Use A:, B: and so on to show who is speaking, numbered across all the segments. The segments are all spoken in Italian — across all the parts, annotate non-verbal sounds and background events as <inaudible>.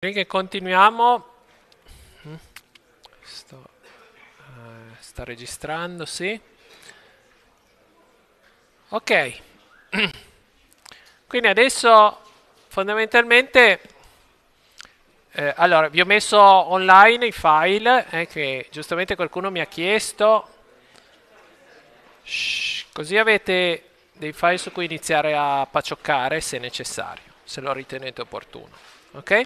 A: Righe, continuiamo. Sto, eh, sta registrando, sì. Ok. <clears throat> Quindi adesso fondamentalmente... Eh, allora, vi ho messo online i file eh, che giustamente qualcuno mi ha chiesto. Shh, così avete dei file su cui iniziare a pacioccare se necessario, se lo ritenete opportuno. Ok?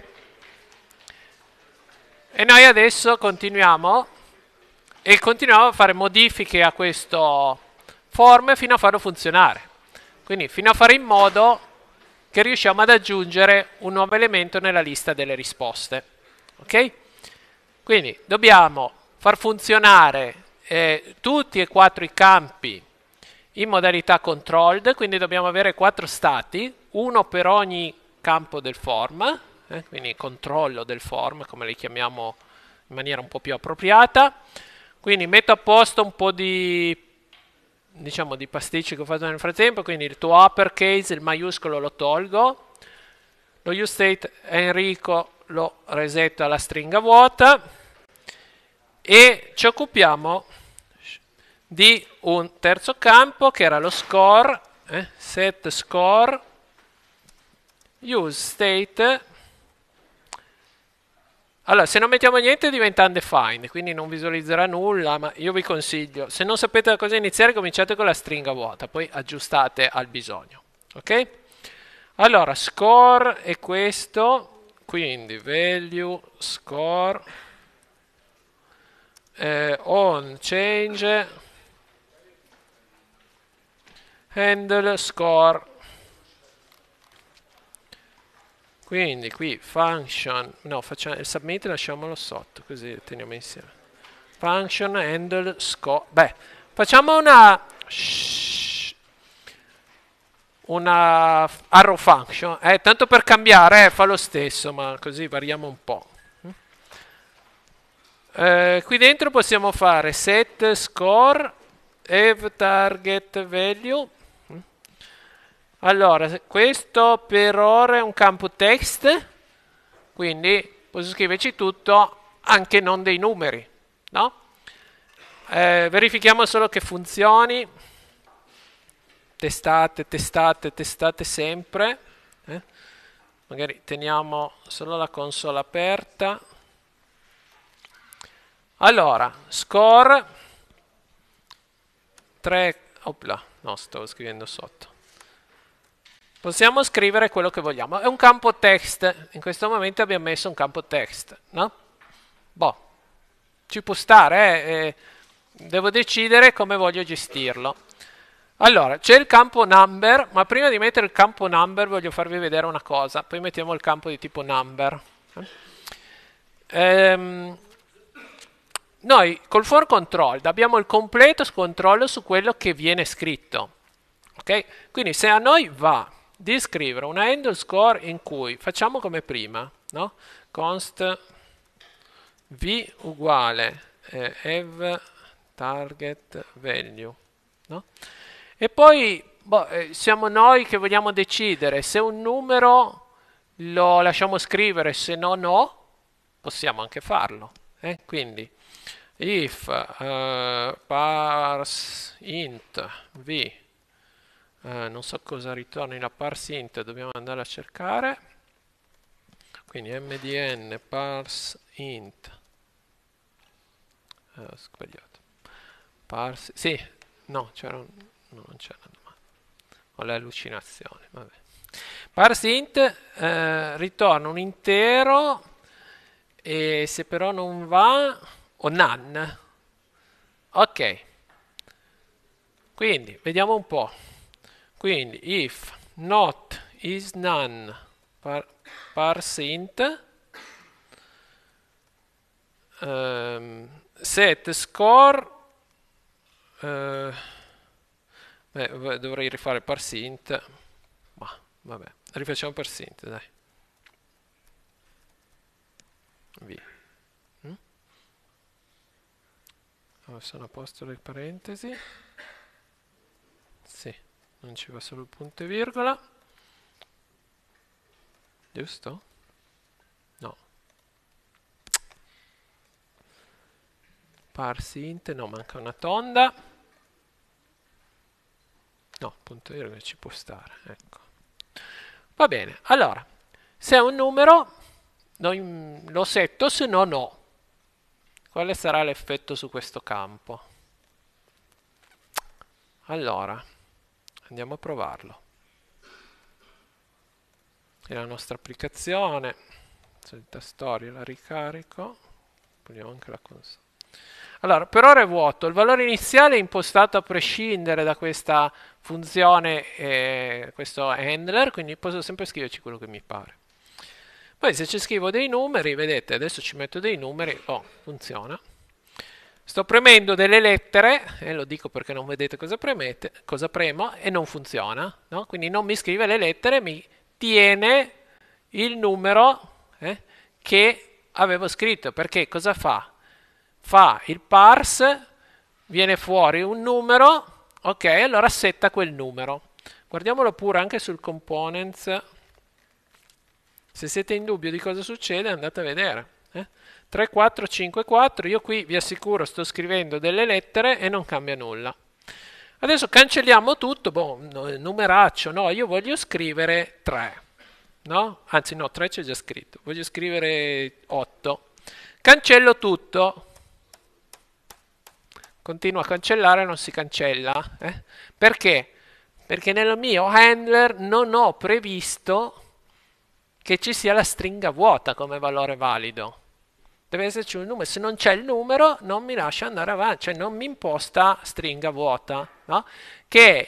A: E noi adesso continuiamo e continuiamo a fare modifiche a questo form fino a farlo funzionare. Quindi fino a fare in modo che riusciamo ad aggiungere un nuovo elemento nella lista delle risposte. Ok? Quindi dobbiamo far funzionare eh, tutti e quattro i campi in modalità controlled, quindi dobbiamo avere quattro stati, uno per ogni campo del form, eh? quindi controllo del form, come li chiamiamo in maniera un po' più appropriata. Quindi metto a posto un po' di, diciamo, di pasticci che ho fatto nel frattempo, quindi il tuo uppercase, il maiuscolo lo tolgo, lo useState Enrico lo resetto alla stringa vuota e ci occupiamo di un terzo campo che era lo score, eh, set score, use state allora, se non mettiamo niente diventa undefined, quindi non visualizzerà nulla, ma io vi consiglio, se non sapete da cosa iniziare, cominciate con la stringa vuota, poi aggiustate al bisogno. Ok? Allora, score è questo, quindi value score eh, on change handle score quindi qui function no facciamo il submit lasciamolo sotto così teniamo insieme function handle scope beh facciamo una shh, una arrow function eh, tanto per cambiare eh, fa lo stesso ma così variamo un po' eh, qui dentro possiamo fare set score have target value allora, questo per ora è un campo text, quindi posso scriverci tutto, anche non dei numeri, no? Eh, verifichiamo solo che funzioni, testate, testate, testate sempre, eh? magari teniamo solo la console aperta. Allora, score 3, opla, no, stavo scrivendo sotto. Possiamo scrivere quello che vogliamo. È un campo text. In questo momento abbiamo messo un campo text, no? Boh, ci può stare, eh? devo decidere come voglio gestirlo. Allora, c'è il campo number, ma prima di mettere il campo number voglio farvi vedere una cosa. Poi mettiamo il campo di tipo number. Ehm, noi col for control abbiamo il completo controllo su quello che viene scritto. Okay? Quindi se a noi va di scrivere una handle score in cui facciamo come prima, no? const v uguale eh, ev target value. No? E poi boh, eh, siamo noi che vogliamo decidere se un numero lo lasciamo scrivere, se no no, possiamo anche farlo. Eh? Quindi if uh, parse int v eh, non so cosa ritorni la parseInt, dobbiamo andare a cercare. Quindi mdn parseInt, eh, ho sbagliato, parse, sì, no, c'era un, no, non c'era una domanda, ho l'allucinazione, vabbè. ParseInt eh, ritorna un intero e se però non va o none ok quindi vediamo un po' Quindi if not is none par, parsint um, ehm, set score uh, beh, dovrei rifare parsint ma vabbè rifacciamo parsint dai via mm? sono a posto le parentesi sì non ci va solo il punto e virgola giusto? no parsi int no manca una tonda no punto e virgola ci può stare ecco va bene allora se è un numero mm, lo setto se no no quale sarà l'effetto su questo campo allora Andiamo a provarlo. E la nostra applicazione, solita storia, la ricarico. puliamo anche la console. Allora, per ora è vuoto. Il valore iniziale è impostato a prescindere da questa funzione, eh, questo handler, quindi posso sempre scriverci quello che mi pare. Poi se ci scrivo dei numeri, vedete, adesso ci metto dei numeri, oh, funziona. Sto premendo delle lettere, e lo dico perché non vedete cosa, premete, cosa premo, e non funziona, no? quindi non mi scrive le lettere, mi tiene il numero eh, che avevo scritto, perché cosa fa? Fa il parse, viene fuori un numero, ok, allora setta quel numero. Guardiamolo pure anche sul components. Se siete in dubbio di cosa succede, andate a vedere. Eh? 3454, io qui vi assicuro sto scrivendo delle lettere e non cambia nulla. Adesso cancelliamo tutto, boh, numeraccio, no, io voglio scrivere 3, no? Anzi no, 3 c'è già scritto, voglio scrivere 8. Cancello tutto, continuo a cancellare, non si cancella, eh? perché? Perché nel mio handler non ho previsto che ci sia la stringa vuota come valore valido deve esserci un numero, se non c'è il numero non mi lascia andare avanti, cioè non mi imposta stringa vuota, no? che è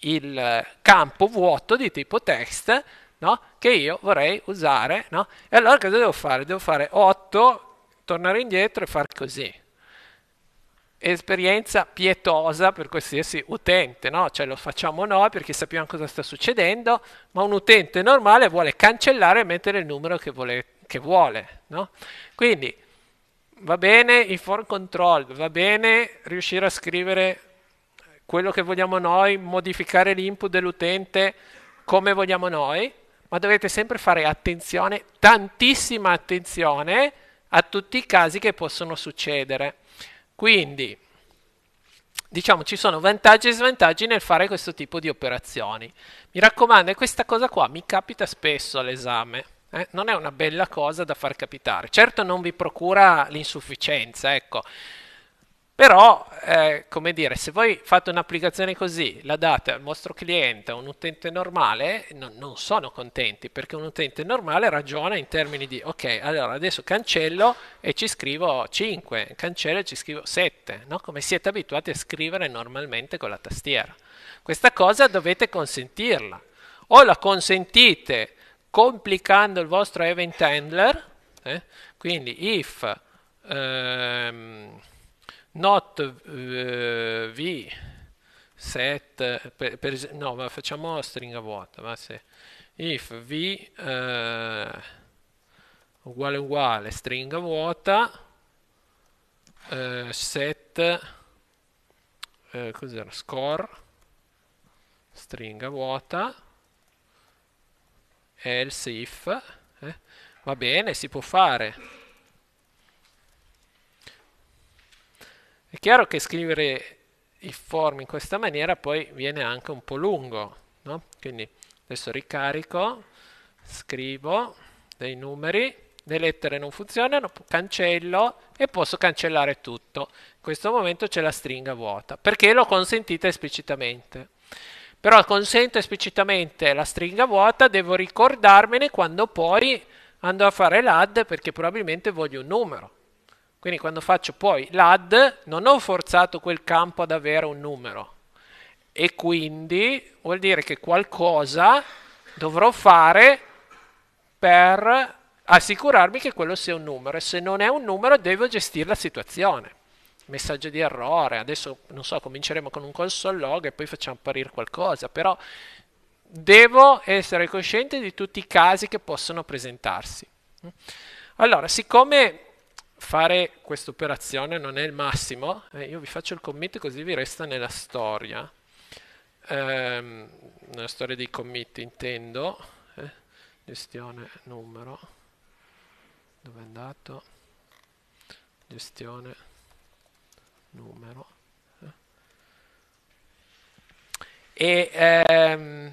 A: il campo vuoto di tipo text no? che io vorrei usare. No? E allora cosa devo fare? Devo fare 8, tornare indietro e fare così. Esperienza pietosa per qualsiasi utente, no? cioè lo facciamo noi perché sappiamo cosa sta succedendo, ma un utente normale vuole cancellare e mettere il numero che volete che vuole. No? Quindi va bene il form control, va bene riuscire a scrivere quello che vogliamo noi, modificare l'input dell'utente come vogliamo noi, ma dovete sempre fare attenzione, tantissima attenzione a tutti i casi che possono succedere. Quindi, diciamo, ci sono vantaggi e svantaggi nel fare questo tipo di operazioni. Mi raccomando, questa cosa qua mi capita spesso all'esame eh, non è una bella cosa da far capitare. Certo non vi procura l'insufficienza, ecco. Però, eh, come dire, se voi fate un'applicazione così, la date al vostro cliente, a un utente normale, no, non sono contenti, perché un utente normale ragiona in termini di, ok, allora adesso cancello e ci scrivo 5, cancello e ci scrivo 7, no? come siete abituati a scrivere normalmente con la tastiera. Questa cosa dovete consentirla. O la consentite complicando il vostro event handler, eh? quindi if ehm, not eh, v set, per, per, no ma facciamo stringa vuota, ma se if v eh, uguale uguale stringa vuota eh, set eh, cos'era score stringa vuota else if eh? va bene si può fare è chiaro che scrivere i form in questa maniera poi viene anche un po' lungo no? quindi adesso ricarico scrivo dei numeri le lettere non funzionano, cancello e posso cancellare tutto. In questo momento c'è la stringa vuota, perché l'ho consentita esplicitamente però consento esplicitamente la stringa vuota, devo ricordarmene quando poi andrò a fare l'add perché probabilmente voglio un numero. Quindi quando faccio poi l'add non ho forzato quel campo ad avere un numero e quindi vuol dire che qualcosa dovrò fare per assicurarmi che quello sia un numero e se non è un numero devo gestire la situazione messaggio di errore, adesso non so, cominceremo con un console log e poi facciamo apparire qualcosa, però devo essere cosciente di tutti i casi che possono presentarsi. Allora, siccome fare questa operazione non è il massimo, eh, io vi faccio il commit così vi resta nella storia, ehm, nella storia dei commit intendo, eh, gestione numero, dove è andato, gestione numero. Eh. E, ehm,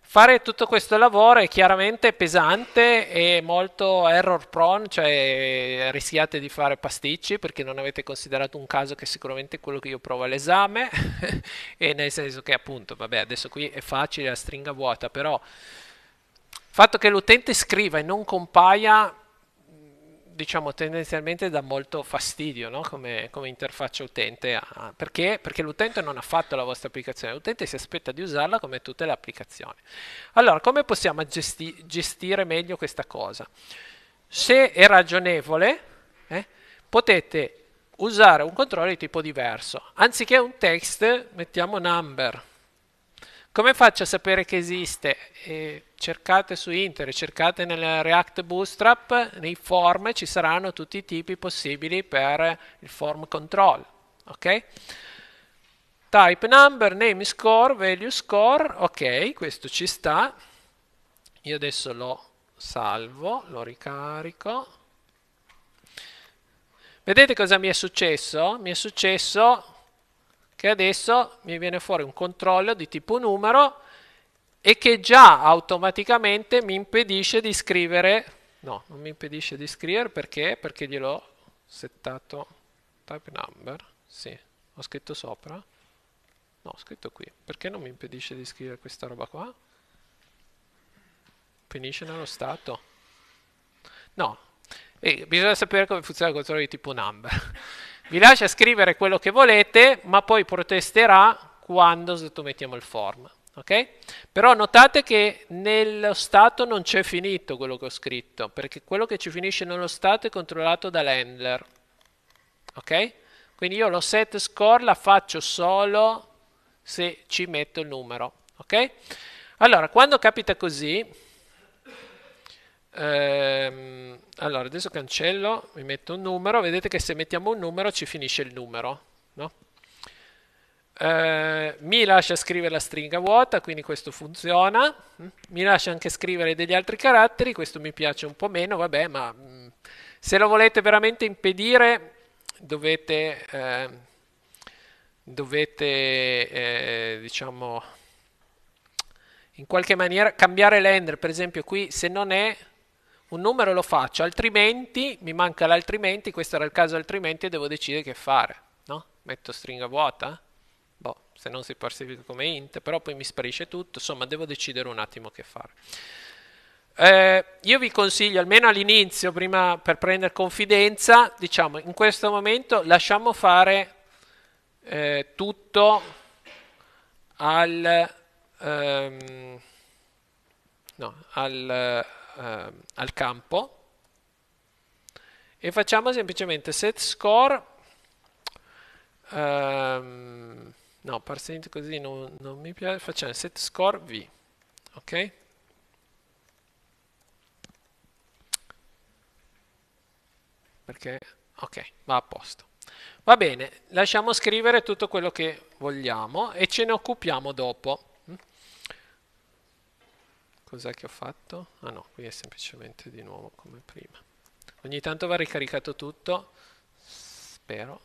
A: fare tutto questo lavoro è chiaramente pesante e molto error prone, cioè rischiate di fare pasticci perché non avete considerato un caso che è sicuramente quello che io provo all'esame <laughs> e nel senso che appunto, vabbè, adesso qui è facile la stringa vuota, però il fatto che l'utente scriva e non compaia diciamo tendenzialmente dà molto fastidio no? come, come, interfaccia utente a, perché? perché l'utente non ha fatto la vostra applicazione l'utente si aspetta di usarla come tutte le applicazioni allora come possiamo gesti gestire meglio questa cosa se è ragionevole eh, potete usare un controllo di tipo diverso anziché un text mettiamo number come faccio a sapere che esiste? Eh, cercate su internet, cercate nel React Bootstrap, nei form ci saranno tutti i tipi possibili per il form control. Ok? Type number, name score, value score, ok, questo ci sta. Io adesso lo salvo, lo ricarico. Vedete cosa mi è successo? Mi è successo che adesso mi viene fuori un controllo di tipo numero e che già automaticamente mi impedisce di scrivere, no, non mi impedisce di scrivere perché? Perché gliel'ho settato type number, sì, ho scritto sopra, no, ho scritto qui, perché non mi impedisce di scrivere questa roba qua? Finisce nello stato? No, e bisogna sapere come funziona il controllo di tipo number vi lascia scrivere quello che volete, ma poi protesterà quando sottomettiamo il form. Okay? Però notate che nello stato non c'è finito quello che ho scritto, perché quello che ci finisce nello stato è controllato dall'handler. Okay? Quindi io lo set score la faccio solo se ci metto il numero. Okay? Allora, quando capita così, Ehm, allora, adesso cancello, mi metto un numero. Vedete che se mettiamo un numero ci finisce il numero, no? ehm, mi lascia scrivere la stringa vuota, quindi questo funziona. Mi lascia anche scrivere degli altri caratteri, questo mi piace un po' meno, vabbè, ma mm, se lo volete veramente impedire dovete, eh, dovete eh, diciamo in qualche maniera cambiare l'ender per esempio qui se non è un numero lo faccio, altrimenti mi manca l'altrimenti, questo era il caso altrimenti e devo decidere che fare, no? Metto stringa vuota? Boh, se non si percepisce come int, però poi mi sparisce tutto, insomma devo decidere un attimo che fare. Eh, io vi consiglio, almeno all'inizio, prima per prendere confidenza, diciamo, in questo momento lasciamo fare eh, tutto al... Ehm, no, al eh, al campo e facciamo semplicemente set score ehm, no parsing così non, non, mi piace facciamo set score v ok perché ok va a posto va bene lasciamo scrivere tutto quello che vogliamo e ce ne occupiamo dopo Cos'è che ho fatto? Ah no, qui è semplicemente di nuovo come prima. Ogni tanto va ricaricato tutto, spero.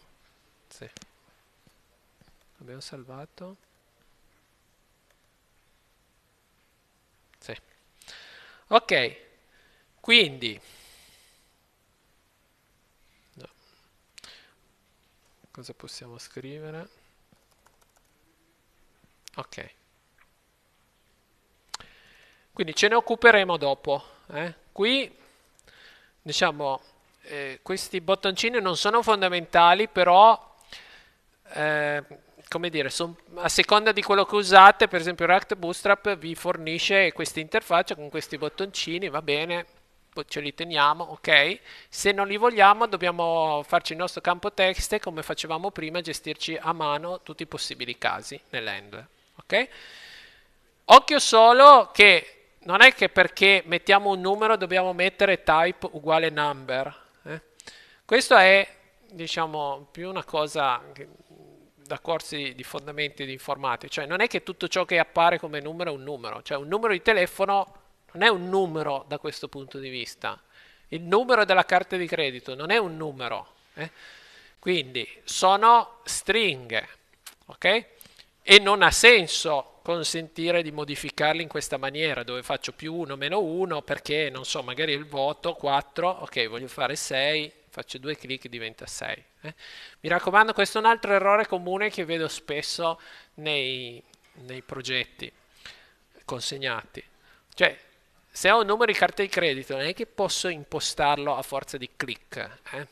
A: Sì. Abbiamo salvato. Sì. Ok, quindi... No. Cosa possiamo scrivere? Ok. Quindi ce ne occuperemo dopo. Eh. Qui, diciamo, eh, questi bottoncini non sono fondamentali, però, eh, come dire, son, a seconda di quello che usate, per esempio React Bootstrap vi fornisce questa interfaccia con questi bottoncini, va bene, ce li teniamo, ok? Se non li vogliamo dobbiamo farci il nostro campo text come facevamo prima gestirci a mano tutti i possibili casi nell'handler, ok? Occhio solo che non è che perché mettiamo un numero dobbiamo mettere type uguale number. Eh? Questo è, diciamo, più una cosa che, da corsi di fondamenti di informatica, cioè non è che tutto ciò che appare come numero è un numero, cioè un numero di telefono non è un numero da questo punto di vista. Il numero della carta di credito non è un numero, eh? quindi sono stringhe, ok? E non ha senso consentire di modificarli in questa maniera dove faccio più 1 meno 1 perché non so magari il voto 4 ok voglio fare 6 faccio due clic diventa 6 eh? mi raccomando questo è un altro errore comune che vedo spesso nei, nei progetti consegnati cioè se ho un numero di carte di credito non è che posso impostarlo a forza di clic eh?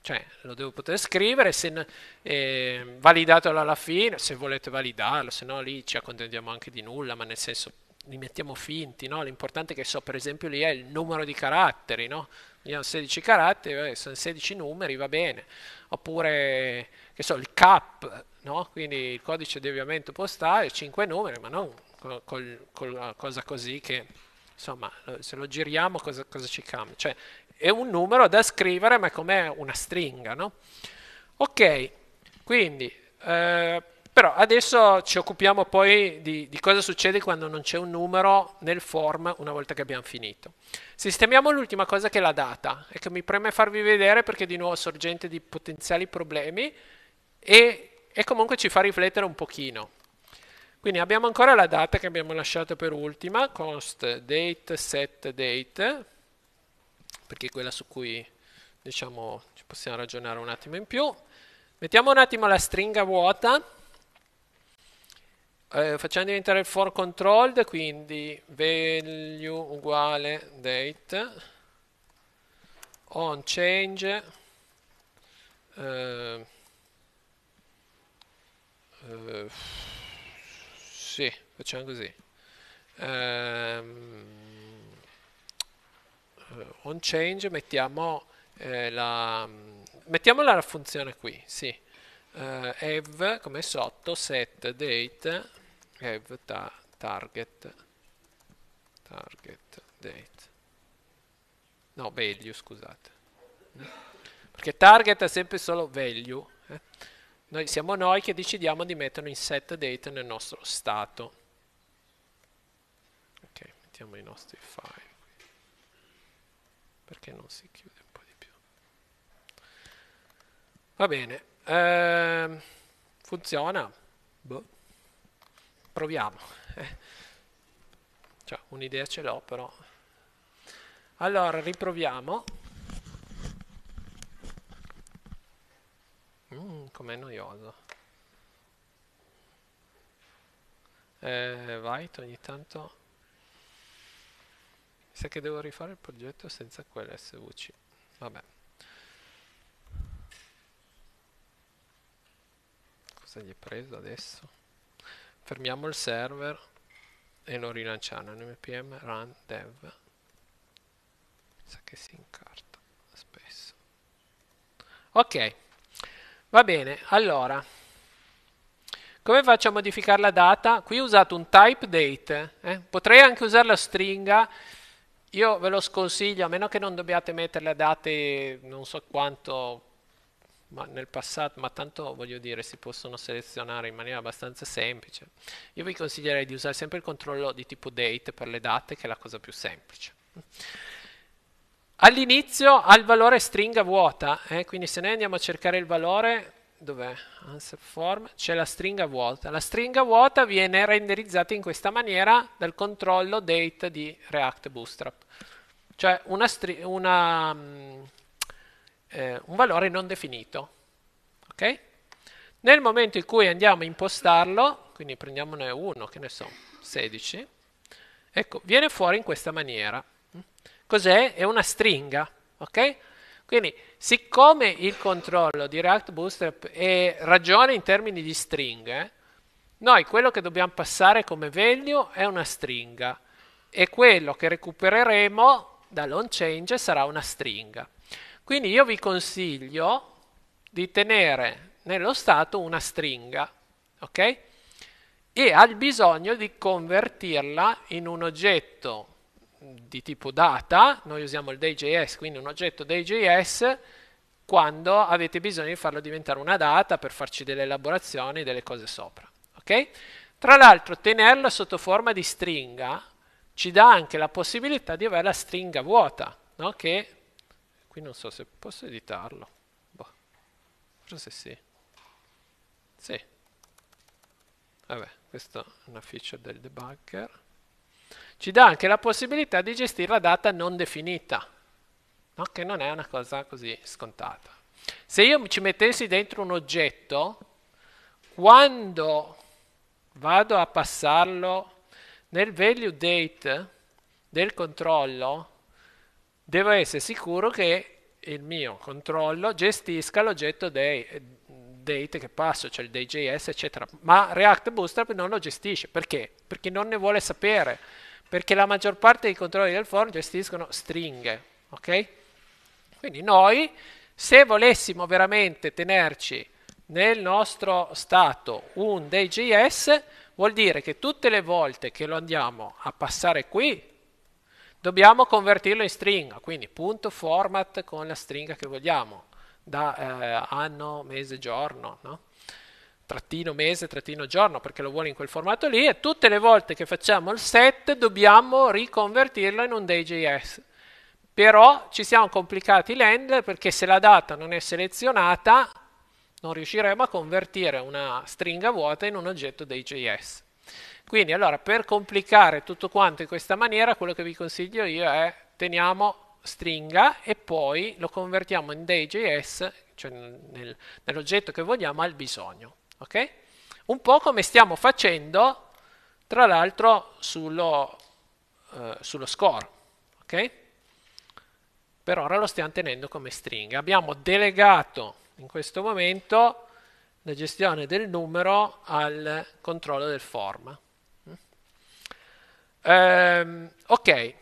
A: Cioè, lo devo poter scrivere, se, eh, validatelo alla fine, se volete validarlo, se no lì ci accontentiamo anche di nulla, ma nel senso li mettiamo finti, no? L'importante che so, per esempio, lì è il numero di caratteri, no? Lì hanno 16 caratteri, sono 16 numeri, va bene. Oppure, che so, il CAP, no? Quindi il codice di avviamento postale, 5 numeri, ma non con col, cosa così che, insomma, se lo giriamo cosa, cosa ci cambia? Cioè, è un numero da scrivere ma come una stringa, no? Ok, quindi, eh, però adesso ci occupiamo poi di, di cosa succede quando non c'è un numero nel form una volta che abbiamo finito. Sistemiamo l'ultima cosa che è la data, e ecco, che mi preme farvi vedere perché di nuovo sorgente di potenziali problemi e, e comunque ci fa riflettere un pochino. Quindi abbiamo ancora la data che abbiamo lasciato per ultima, const date set date, perché è quella su cui diciamo ci possiamo ragionare un attimo in più. Mettiamo un attimo la stringa vuota, eh, facciamo diventare il for controlled, quindi value uguale date on change eh, eh, sì, facciamo così. Um, eh, on change mettiamo, eh, la, mettiamo la funzione qui, sì. Uh, eh, ev come sotto set date have ta target target date no value scusate perché target è sempre solo value eh? noi, siamo noi che decidiamo di metterlo in set date nel nostro stato ok mettiamo i nostri file perché non si chiude un po' di più va bene eh, funziona boh. proviamo eh. cioè, un'idea ce l'ho però allora riproviamo mm, com'è noioso eh, vai ogni tanto Sai che devo rifare il progetto senza quell'SVC. Vabbè. Cosa gli è preso adesso? Fermiamo il server e lo rilanciamo. npm run dev. Sa che si incarta spesso. Ok. Va bene, allora. Come faccio a modificare la data? Qui ho usato un type date. Eh? Potrei anche usare la stringa io ve lo sconsiglio, a meno che non dobbiate mettere le date, non so quanto ma nel passato, ma tanto voglio dire, si possono selezionare in maniera abbastanza semplice. Io vi consiglierei di usare sempre il controllo di tipo date per le date, che è la cosa più semplice. All'inizio ha il valore stringa vuota, eh? quindi se noi andiamo a cercare il valore dov'è? Answer ah, form, c'è la stringa vuota. La stringa vuota viene renderizzata in questa maniera dal controllo date di React Bootstrap. Cioè una una, mm, eh, un valore non definito. Okay? Nel momento in cui andiamo a impostarlo, quindi prendiamone uno, che ne so, 16, ecco, viene fuori in questa maniera. Cos'è? È una stringa, ok? Quindi, siccome il controllo di React Bootstrap è, ragione in termini di stringhe, eh, noi quello che dobbiamo passare come value è una stringa e quello che recupereremo dall'onChange sarà una stringa. Quindi io vi consiglio di tenere nello stato una stringa, ok? E al bisogno di convertirla in un oggetto di tipo data, noi usiamo il day.js, quindi un oggetto day.js, quando avete bisogno di farlo diventare una data per farci delle elaborazioni, delle cose sopra. Okay? Tra l'altro tenerla sotto forma di stringa ci dà anche la possibilità di avere la stringa vuota, no? che qui non so se posso editarlo, boh. forse sì. Sì. Vabbè, questa è una feature del debugger ci dà anche la possibilità di gestire la data non definita, no? che non è una cosa così scontata. Se io ci mettessi dentro un oggetto, quando vado a passarlo nel value date del controllo, devo essere sicuro che il mio controllo gestisca l'oggetto dei, date che passo, cioè il day.js, eccetera. Ma React Bootstrap non lo gestisce, perché? Perché non ne vuole sapere perché la maggior parte dei controlli del form gestiscono stringhe, ok? Quindi noi, se volessimo veramente tenerci nel nostro stato un JS, vuol dire che tutte le volte che lo andiamo a passare qui, dobbiamo convertirlo in stringa, quindi punto format con la stringa che vogliamo, da eh, anno, mese, giorno, no? trattino mese, trattino giorno, perché lo vuole in quel formato lì, e tutte le volte che facciamo il set dobbiamo riconvertirlo in un day.js. Però ci siamo complicati l'handler perché se la data non è selezionata non riusciremo a convertire una stringa vuota in un oggetto day.js. Quindi allora per complicare tutto quanto in questa maniera quello che vi consiglio io è teniamo stringa e poi lo convertiamo in day.js, cioè nel, nell'oggetto che vogliamo al bisogno. Ok? Un po' come stiamo facendo, tra l'altro, sullo, eh, sullo score. Ok? Per ora lo stiamo tenendo come stringa. Abbiamo delegato in questo momento la gestione del numero al controllo del form. Um, ok,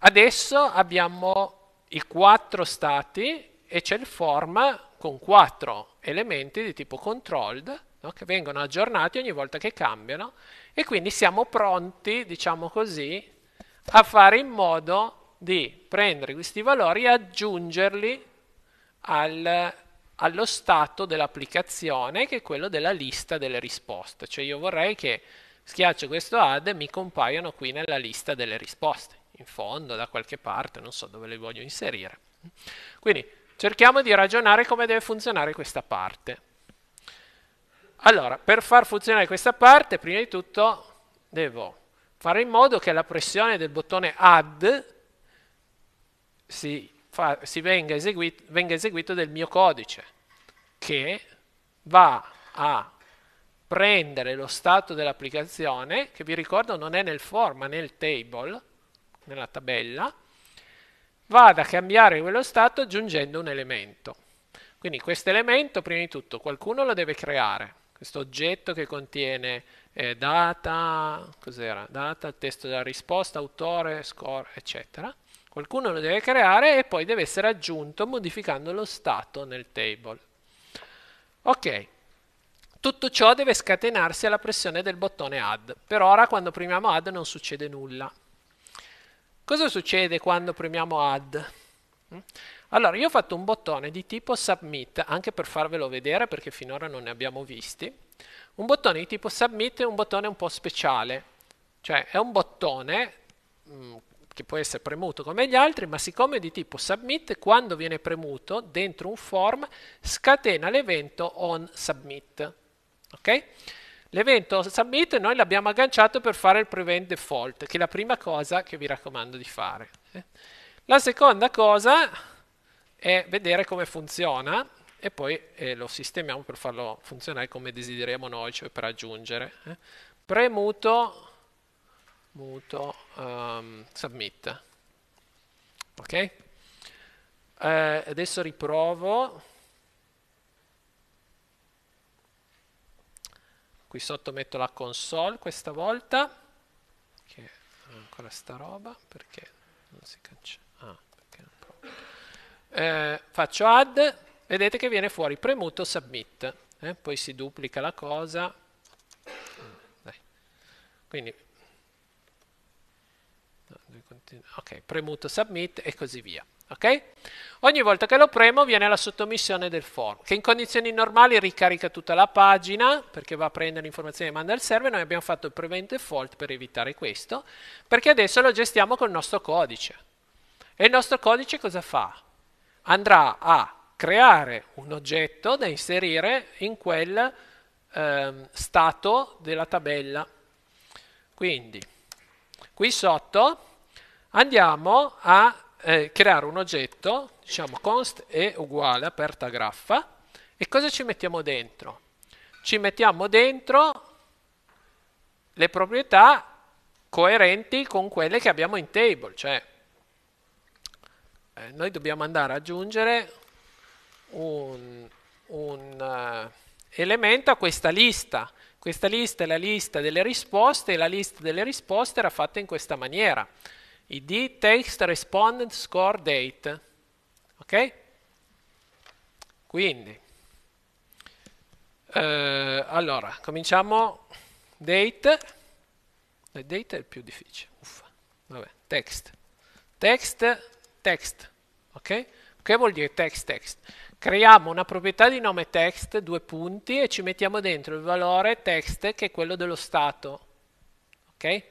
A: adesso abbiamo i quattro stati e c'è il form con quattro elementi di tipo controlled no? che vengono aggiornati ogni volta che cambiano e quindi siamo pronti, diciamo così, a fare in modo di prendere questi valori e aggiungerli al, allo stato dell'applicazione che è quello della lista delle risposte. Cioè io vorrei che schiaccio questo add e mi compaiano qui nella lista delle risposte, in fondo, da qualche parte, non so dove le voglio inserire. Quindi cerchiamo di ragionare come deve funzionare questa parte. Allora, per far funzionare questa parte, prima di tutto devo fare in modo che la pressione del bottone add si, fa, si venga, eseguito, venga eseguito del mio codice, che va a prendere lo stato dell'applicazione, che vi ricordo non è nel form ma nel table, nella tabella, vada a cambiare quello stato aggiungendo un elemento. Quindi questo elemento, prima di tutto, qualcuno lo deve creare, questo oggetto che contiene eh, data, cos'era? data, testo della risposta, autore, score, eccetera. Qualcuno lo deve creare e poi deve essere aggiunto modificando lo stato nel table. Ok, tutto ciò deve scatenarsi alla pressione del bottone add. Per ora quando premiamo add non succede nulla. Cosa succede quando premiamo add? Mm? Allora, io ho fatto un bottone di tipo submit, anche per farvelo vedere perché finora non ne abbiamo visti. Un bottone di tipo submit è un bottone un po' speciale, cioè è un bottone mh, mm, che può essere premuto come gli altri, ma siccome è di tipo submit, quando viene premuto dentro un form scatena l'evento on submit. Okay? L'evento submit noi l'abbiamo agganciato per fare il prevent default, che è la prima cosa che vi raccomando di fare. Eh. La seconda cosa è vedere come funziona e poi eh, lo sistemiamo per farlo funzionare come desideriamo noi, cioè per aggiungere. Eh. Premuto muto, um, ehm, submit. Ok? Eh, adesso riprovo. qui sotto metto la console questa volta che ancora sta roba perché non si cancella ah, eh, faccio add vedete che viene fuori premuto submit eh? poi si duplica la cosa Dai. quindi ok premuto submit e così via Okay? Ogni volta che lo premo viene la sottomissione del form, che in condizioni normali ricarica tutta la pagina, perché va a prendere informazioni e manda al server, noi abbiamo fatto il prevent default per evitare questo, perché adesso lo gestiamo col nostro codice. E il nostro codice cosa fa? Andrà a creare un oggetto da inserire in quel ehm, stato della tabella. Quindi, qui sotto andiamo a eh, creare un oggetto, diciamo const è uguale aperta graffa, e cosa ci mettiamo dentro? Ci mettiamo dentro le proprietà coerenti con quelle che abbiamo in table, cioè eh, noi dobbiamo andare ad aggiungere un, un uh, elemento a questa lista. Questa lista è la lista delle risposte e la lista delle risposte era fatta in questa maniera id text respondent score date. Ok? Quindi, eh, allora, cominciamo date. La eh, date è il più difficile. Uffa. Vabbè, text. Text, text. Ok? Che vuol dire text, text? Creiamo una proprietà di nome text, due punti, e ci mettiamo dentro il valore text che è quello dello stato. Ok?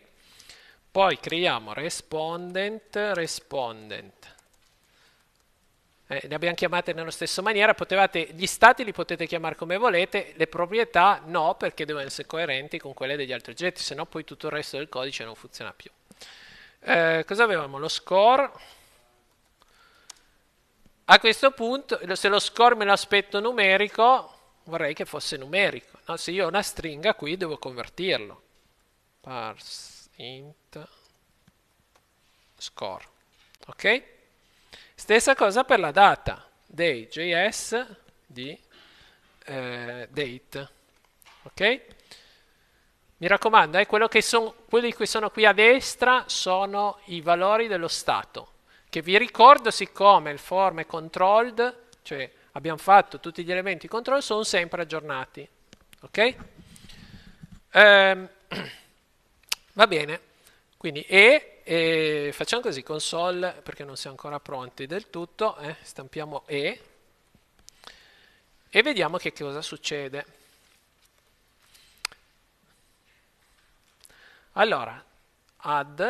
A: Poi creiamo respondent, respondent. Eh, le abbiamo chiamate nella stessa maniera, potevate, gli stati li potete chiamare come volete, le proprietà no perché devono essere coerenti con quelle degli altri oggetti, se no poi tutto il resto del codice non funziona più. Eh, cosa avevamo? Lo score. A questo punto, se lo score me lo aspetto numerico, vorrei che fosse numerico. No? Se io ho una stringa qui, devo convertirlo. Parse int score. Ok? Stessa cosa per la data dei js di eh, date. Ok? Mi raccomando, eh, che son, quelli che sono qui a destra sono i valori dello stato, che vi ricordo siccome il form è controlled, cioè abbiamo fatto tutti gli elementi control, sono sempre aggiornati. Ok? Um, <clears throat> Va bene, quindi e, e, facciamo così, console, perché non siamo ancora pronti del tutto, eh, stampiamo e e vediamo che cosa succede. Allora, add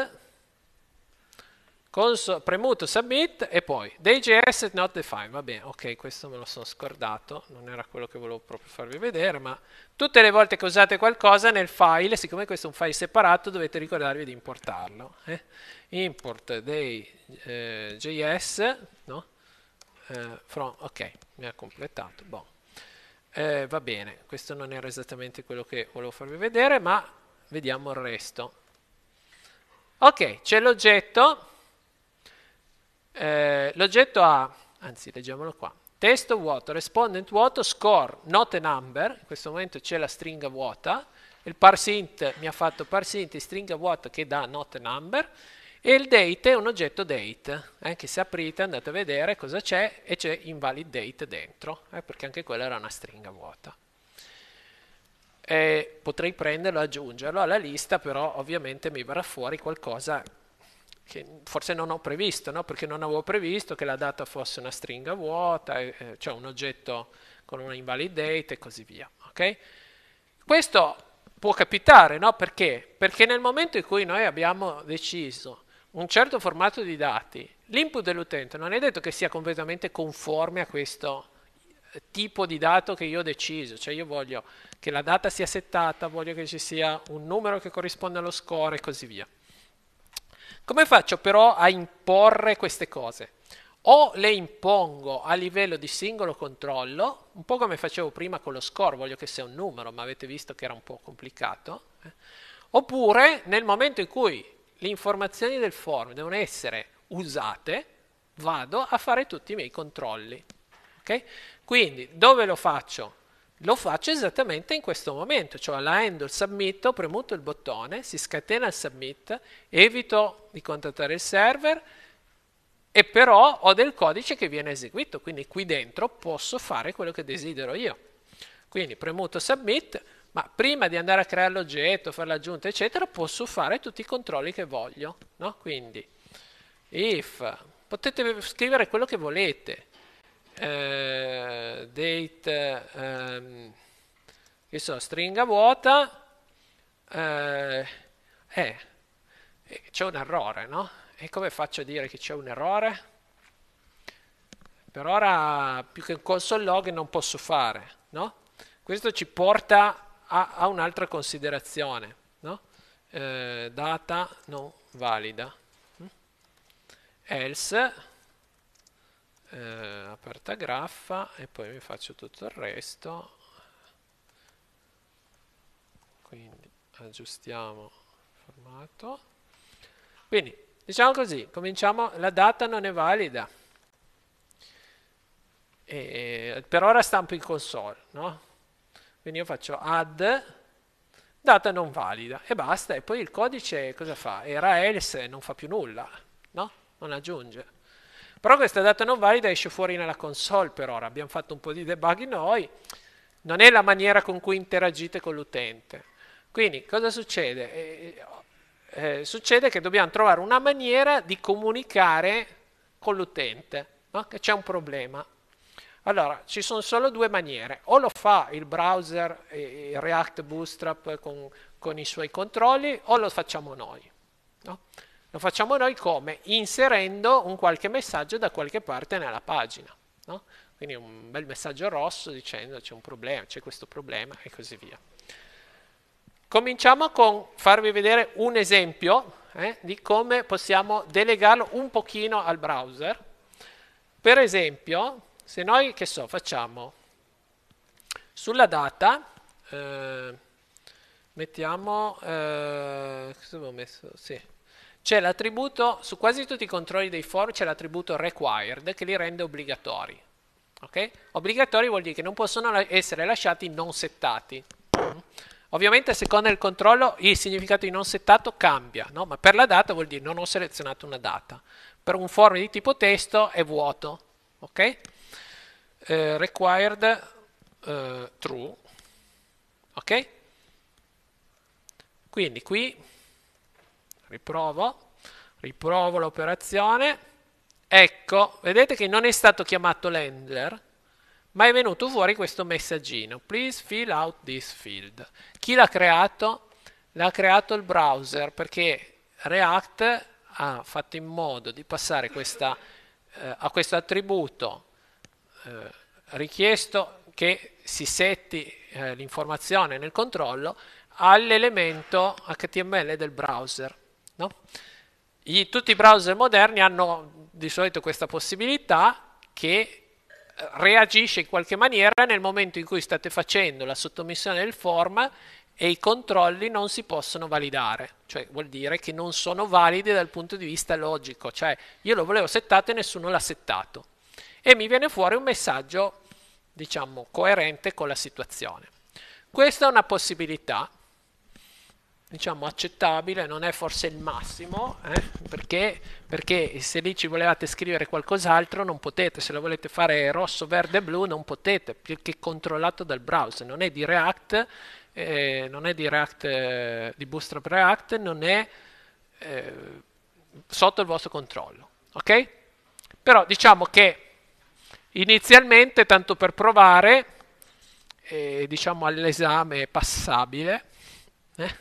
A: Cons- premuto submit e poi DJS is not defined. Va bene, ok, questo me lo sono scordato, non era quello che volevo proprio farvi vedere, ma tutte le volte che usate qualcosa nel file, siccome questo è un file separato, dovete ricordarvi di importarlo. Eh? Import dei eh, JS, no? Eh, from, ok, mi ha completato. Bon. Eh, va bene, questo non era esattamente quello che volevo farvi vedere, ma vediamo il resto. Ok, c'è l'oggetto eh, l'oggetto ha, anzi leggiamolo qua, testo vuoto, respondent vuoto, score, not a number, in questo momento c'è la stringa vuota, il parseInt mi ha fatto parseInt stringa vuota che dà not a number, e il date è un oggetto date, anche eh, se aprite andate a vedere cosa c'è e c'è invalid date dentro, eh, perché anche quella era una stringa vuota. E eh, potrei prenderlo e aggiungerlo alla lista, però ovviamente mi verrà fuori qualcosa che forse non ho previsto, no? perché non avevo previsto che la data fosse una stringa vuota, eh, eh cioè un oggetto con una invalid date e così via. Okay? Questo può capitare, no? perché? Perché nel momento in cui noi abbiamo deciso un certo formato di dati, l'input dell'utente non è detto che sia completamente conforme a questo eh, tipo di dato che io ho deciso, cioè io voglio che la data sia settata, voglio che ci sia un numero che corrisponda allo score e così via. Come faccio però a imporre queste cose? O le impongo a livello di singolo controllo, un po' come facevo prima con lo score, voglio che sia un numero, ma avete visto che era un po' complicato, eh? oppure nel momento in cui le informazioni del form devono essere usate, vado a fare tutti i miei controlli. Okay? Quindi dove lo faccio? Lo faccio esattamente in questo momento, cioè la handle submit, ho premuto il bottone, si scatena il submit, evito di contattare il server e però ho del codice che viene eseguito, quindi qui dentro posso fare quello che desidero io. Quindi premuto submit, ma prima di andare a creare l'oggetto, fare l'aggiunta, eccetera, posso fare tutti i controlli che voglio. No? Quindi if, potete scrivere quello che volete, eh, date ehm, che so, stringa vuota eh, eh, c'è un errore, no? E come faccio a dire che c'è un errore? Per ora più che un console log non posso fare, no? Questo ci porta a, a un'altra considerazione, no? Eh, data non valida. Mm? Else questa graffa e poi mi faccio tutto il resto quindi aggiustiamo il formato quindi diciamo così cominciamo la data non è valida e per ora stampo in console no? quindi io faccio add data non valida e basta e poi il codice cosa fa? era else non fa più nulla no? non aggiunge però questa data non valida esce fuori nella console per ora, abbiamo fatto un po' di debug noi, non è la maniera con cui interagite con l'utente. Quindi cosa succede? Eh, eh, eh, succede che dobbiamo trovare una maniera di comunicare con l'utente, no? che c'è un problema. Allora, ci sono solo due maniere, o lo fa il browser, eh, il React Bootstrap con, con i suoi controlli, o lo facciamo noi. No? Lo facciamo noi come? Inserendo un qualche messaggio da qualche parte nella pagina. No? Quindi un bel messaggio rosso dicendo c'è un problema, c'è questo problema e così via. Cominciamo con farvi vedere un esempio eh, di come possiamo delegarlo un pochino al browser. Per esempio, se noi, che so, facciamo sulla data, eh, mettiamo, eh, cosa avevo messo? Sì, c'è l'attributo, su quasi tutti i controlli dei for c'è l'attributo required che li rende obbligatori. Okay? Obbligatori vuol dire che non possono essere lasciati non settati. Ovviamente a seconda del controllo il significato di non settato cambia, no? ma per la data vuol dire non ho selezionato una data. Per un form di tipo testo è vuoto. Okay? Eh, required eh, true. Okay? Quindi qui riprovo, riprovo l'operazione, ecco, vedete che non è stato chiamato l'handler, ma è venuto fuori questo messaggino, please fill out this field. Chi l'ha creato? L'ha creato il browser, perché React ha fatto in modo di passare questa, eh, a questo attributo eh, richiesto che si setti eh, l'informazione nel controllo all'elemento HTML del browser. No? I, tutti i browser moderni hanno di solito questa possibilità che eh, reagisce in qualche maniera nel momento in cui state facendo la sottomissione del form e i controlli non si possono validare, cioè vuol dire che non sono validi dal punto di vista logico, cioè io lo volevo settato e nessuno l'ha settato e mi viene fuori un messaggio diciamo coerente con la situazione. Questa è una possibilità diciamo accettabile, non è forse il massimo, eh? perché, perché, se lì ci volevate scrivere qualcos'altro non potete, se lo volete fare rosso, verde, blu non potete, perché è controllato dal browser, non è di React, eh, non è di React, eh, di Bootstrap React, non è eh, sotto il vostro controllo, ok? Però diciamo che inizialmente, tanto per provare, eh, diciamo all'esame passabile, eh?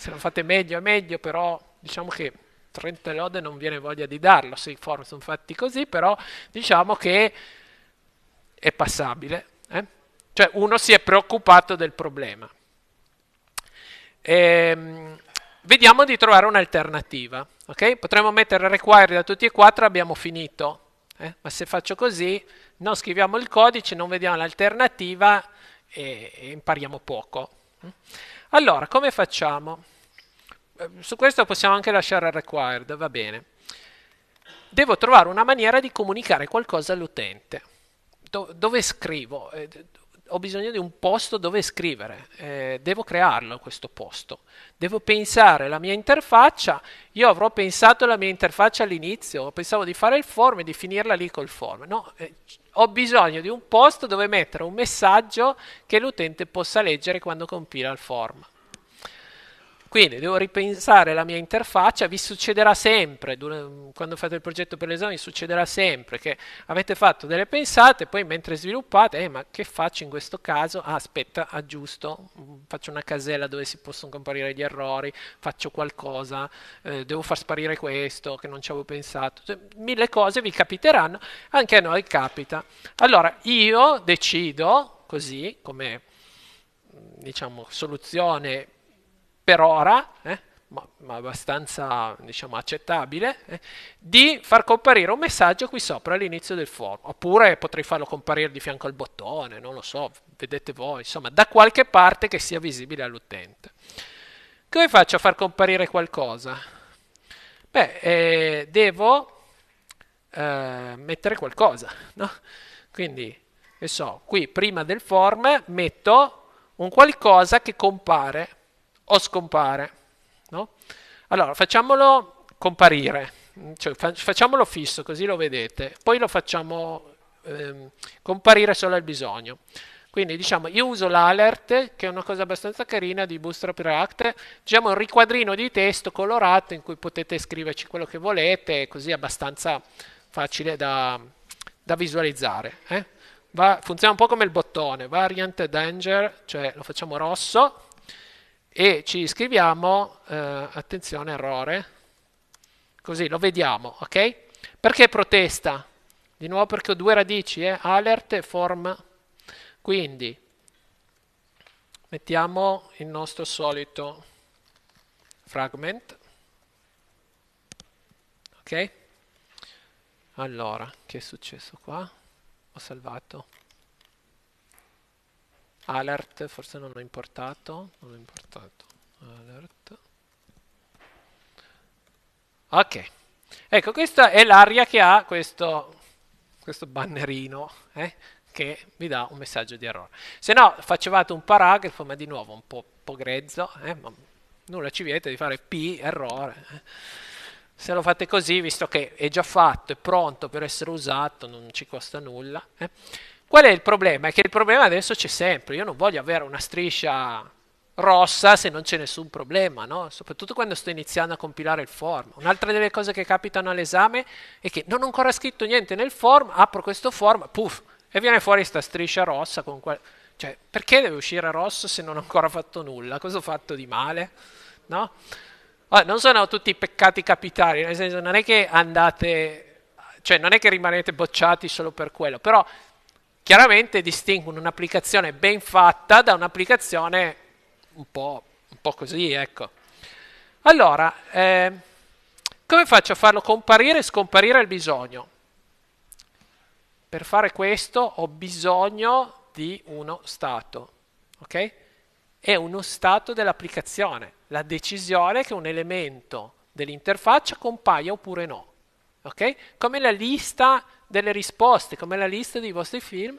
A: se lo fate meglio è meglio, però diciamo che 30 lode non viene voglia di darlo se i forum sono fatti così, però diciamo che è passabile. Eh? Cioè uno si è preoccupato del problema. Ehm, vediamo di trovare un'alternativa. Okay? Potremmo mettere require da tutti e quattro, abbiamo finito. Eh? Ma se faccio così, non scriviamo il codice, non vediamo l'alternativa e, e impariamo poco. Eh? Allora, come facciamo? Eh, su questo possiamo anche lasciare il required, va bene. Devo trovare una maniera di comunicare qualcosa all'utente. Do dove scrivo? Eh, ho bisogno di un posto dove scrivere, eh, devo crearlo questo posto, devo pensare alla mia interfaccia, io avrò pensato alla mia interfaccia all'inizio, pensavo di fare il form e di finirla lì col form, no, eh, ho bisogno di un posto dove mettere un messaggio che l'utente possa leggere quando compila il form. Quindi devo ripensare la mia interfaccia, vi succederà sempre, quando fate il progetto per l'esame, succederà sempre che avete fatto delle pensate, poi mentre sviluppate, eh, ma che faccio in questo caso? Ah, aspetta, aggiusto, mm, faccio una casella dove si possono comparire gli errori, faccio qualcosa, eh, devo far sparire questo che non ci avevo pensato. Cioè, mille cose vi capiteranno, anche a noi capita. Allora, io decido, così come mm, diciamo, soluzione per ora, eh, ma, ma, abbastanza diciamo, accettabile, eh, di far comparire un messaggio qui sopra all'inizio del forum. Oppure potrei farlo comparire di fianco al bottone, non lo so, vedete voi, insomma, da qualche parte che sia visibile all'utente. Come faccio a far comparire qualcosa? Beh, eh, devo eh, mettere qualcosa, no? Quindi, che so, qui prima del form metto un qualcosa che compare o scompare. No? Allora facciamolo comparire, cioè, facciamolo fisso così lo vedete, poi lo facciamo ehm, comparire solo al bisogno. Quindi diciamo io uso l'alert che è una cosa abbastanza carina di Bootstrap React, diciamo un riquadrino di testo colorato in cui potete scriverci quello che volete, così è abbastanza facile da, da visualizzare. Eh? Va, funziona un po' come il bottone, variant danger, cioè lo facciamo rosso, e ci scriviamo, eh, attenzione errore, così lo vediamo, ok? Perché protesta? Di nuovo perché ho due radici, eh? alert e form. Quindi mettiamo il nostro solito fragment, ok? Allora, che è successo qua? Ho salvato alert forse non l'ho importato non l'ho importato alert ok ecco questa è l'aria che ha questo, questo bannerino eh, che vi dà un messaggio di errore se no facevate un paragrafo ma di nuovo un po', po grezzo eh, ma nulla ci vieta di fare p errore eh. se lo fate così visto che è già fatto è pronto per essere usato non ci costa nulla eh. Qual è il problema? È che il problema adesso c'è sempre. Io non voglio avere una striscia rossa se non c'è nessun problema, no? Soprattutto quando sto iniziando a compilare il form. Un'altra delle cose che capitano all'esame è che non ho ancora scritto niente nel form, apro questo form, puff, e viene fuori questa striscia rossa con qual... Cioè, perché deve uscire rosso se non ho ancora fatto nulla? Cosa ho fatto di male? No? Allora, ah, non sono tutti peccati capitali, nel senso non è che andate... Cioè, non è che rimanete bocciati solo per quello, però Chiaramente distinguono un'applicazione ben fatta da un'applicazione un po', un po così, ecco. Allora, eh, come faccio a farlo comparire e scomparire al bisogno? Per fare questo ho bisogno di uno stato, ok? È uno stato dell'applicazione, la decisione che un elemento dell'interfaccia compaia oppure no, ok? Come la lista delle risposte, come la lista dei vostri film,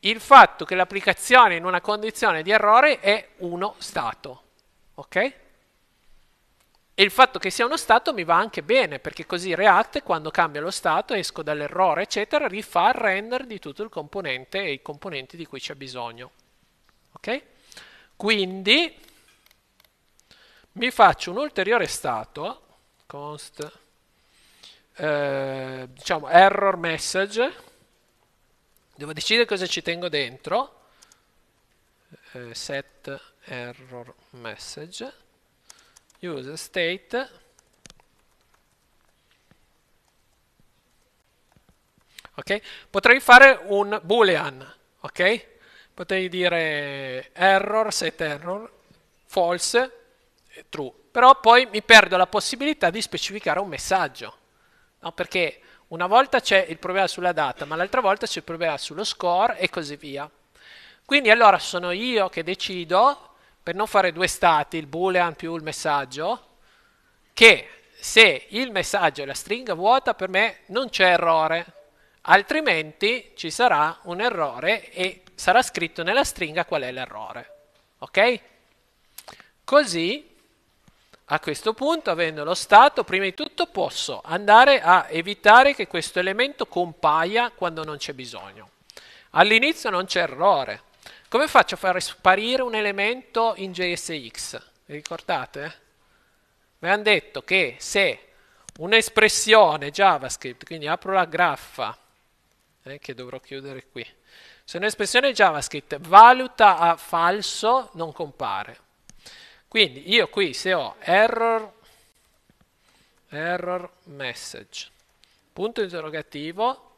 A: il fatto che l'applicazione in una condizione di errore è uno stato. Ok? E il fatto che sia uno stato mi va anche bene, perché così React, quando cambia lo stato, esco dall'errore, eccetera, rifà il render di tutto il componente e i componenti di cui c'è bisogno. Ok? Quindi mi faccio un ulteriore stato, const eh, diciamo error message devo decidere cosa ci tengo dentro eh, set error message use state ok potrei fare un boolean ok potrei dire error set error false true però poi mi perdo la possibilità di specificare un messaggio No, perché una volta c'è il problema sulla data, ma l'altra volta c'è il problema sullo score e così via. Quindi allora sono io che decido, per non fare due stati, il boolean più il messaggio, che se il messaggio è la stringa vuota per me non c'è errore, altrimenti ci sarà un errore e sarà scritto nella stringa qual è l'errore. Ok? Così a questo punto, avendo lo stato, prima di tutto posso andare a evitare che questo elemento compaia quando non c'è bisogno. All'inizio non c'è errore. Come faccio a far sparire un elemento in JSX? Vi ricordate? Mi hanno detto che se un'espressione JavaScript, quindi apro la graffa, eh, che dovrò chiudere qui, se un'espressione JavaScript valuta a falso non compare quindi io qui se ho error, error message, punto interrogativo,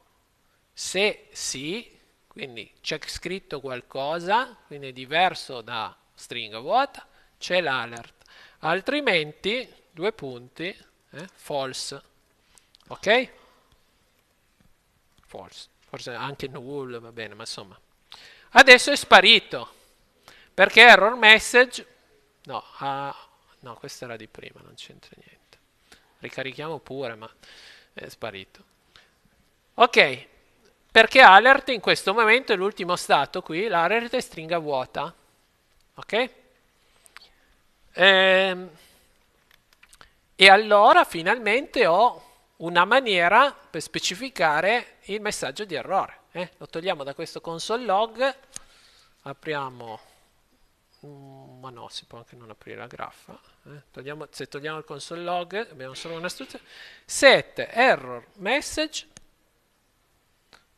A: se sì, quindi c'è scritto qualcosa, quindi è diverso da stringa vuota, c'è l'alert, altrimenti, due punti, eh, false, ok? False, forse anche null, va bene, ma insomma. Adesso è sparito, perché error message No, ah, no, questa era di prima, non c'entra niente. Ricarichiamo pure, ma è sparito. Ok, perché alert in questo momento è l'ultimo stato qui, l'alert è stringa vuota. Ok? Ehm, e allora finalmente ho una maniera per specificare il messaggio di errore. Eh? Lo togliamo da questo console log, apriamo Mm, ma no, si può anche non aprire la graffa. Eh? Togliamo, se togliamo il console log, abbiamo solo una istruzione. Set error message.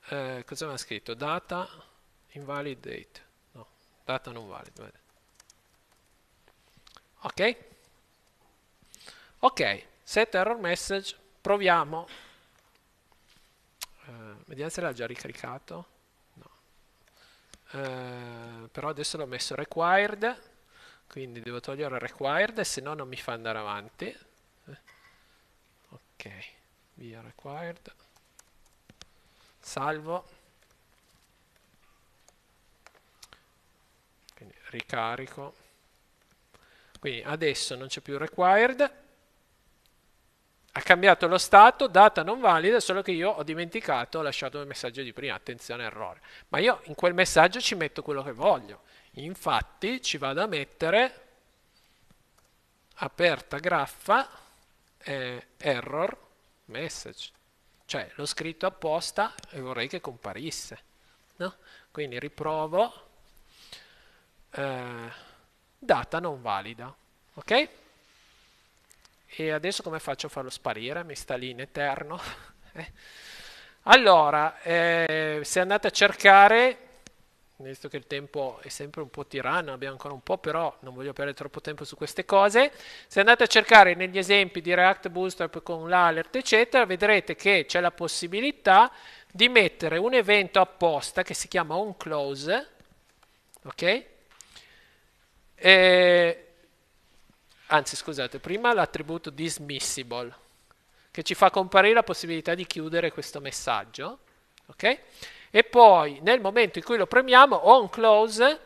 A: Eh, cosa ha scritto? Data invalid date. No, data non valid. Ok? Ok, set error message. Proviamo. Eh, vediamo se l'ha già ricaricato. Eh, però adesso l'ho messo required, quindi devo togliere required, se no non mi fa andare avanti. Eh. Ok, via required, salvo. Quindi ricarico. Quindi adesso non c'è più required, ha cambiato lo stato, data non valida, solo che io ho dimenticato, ho lasciato il messaggio di prima, attenzione errore. Ma io in quel messaggio ci metto quello che voglio. Infatti ci vado a mettere aperta graffa eh, error message. Cioè l'ho scritto apposta e vorrei che comparisse. No? Quindi riprovo eh, data non valida. Ok? E adesso come faccio a farlo sparire? Mi sta lì in eterno. <laughs> Eh. allora, eh, se andate a cercare, visto che il tempo è sempre un po' tiranno, abbiamo ancora un po', però non voglio perdere troppo tempo su queste cose. Se andate a cercare negli esempi di React Bootstrap con l'alert, eccetera, vedrete che c'è la possibilità di mettere un evento apposta che si chiama onClose, ok? E eh, anzi scusate, prima l'attributo dismissible, che ci fa comparire la possibilità di chiudere questo messaggio, ok? E poi nel momento in cui lo premiamo, on close,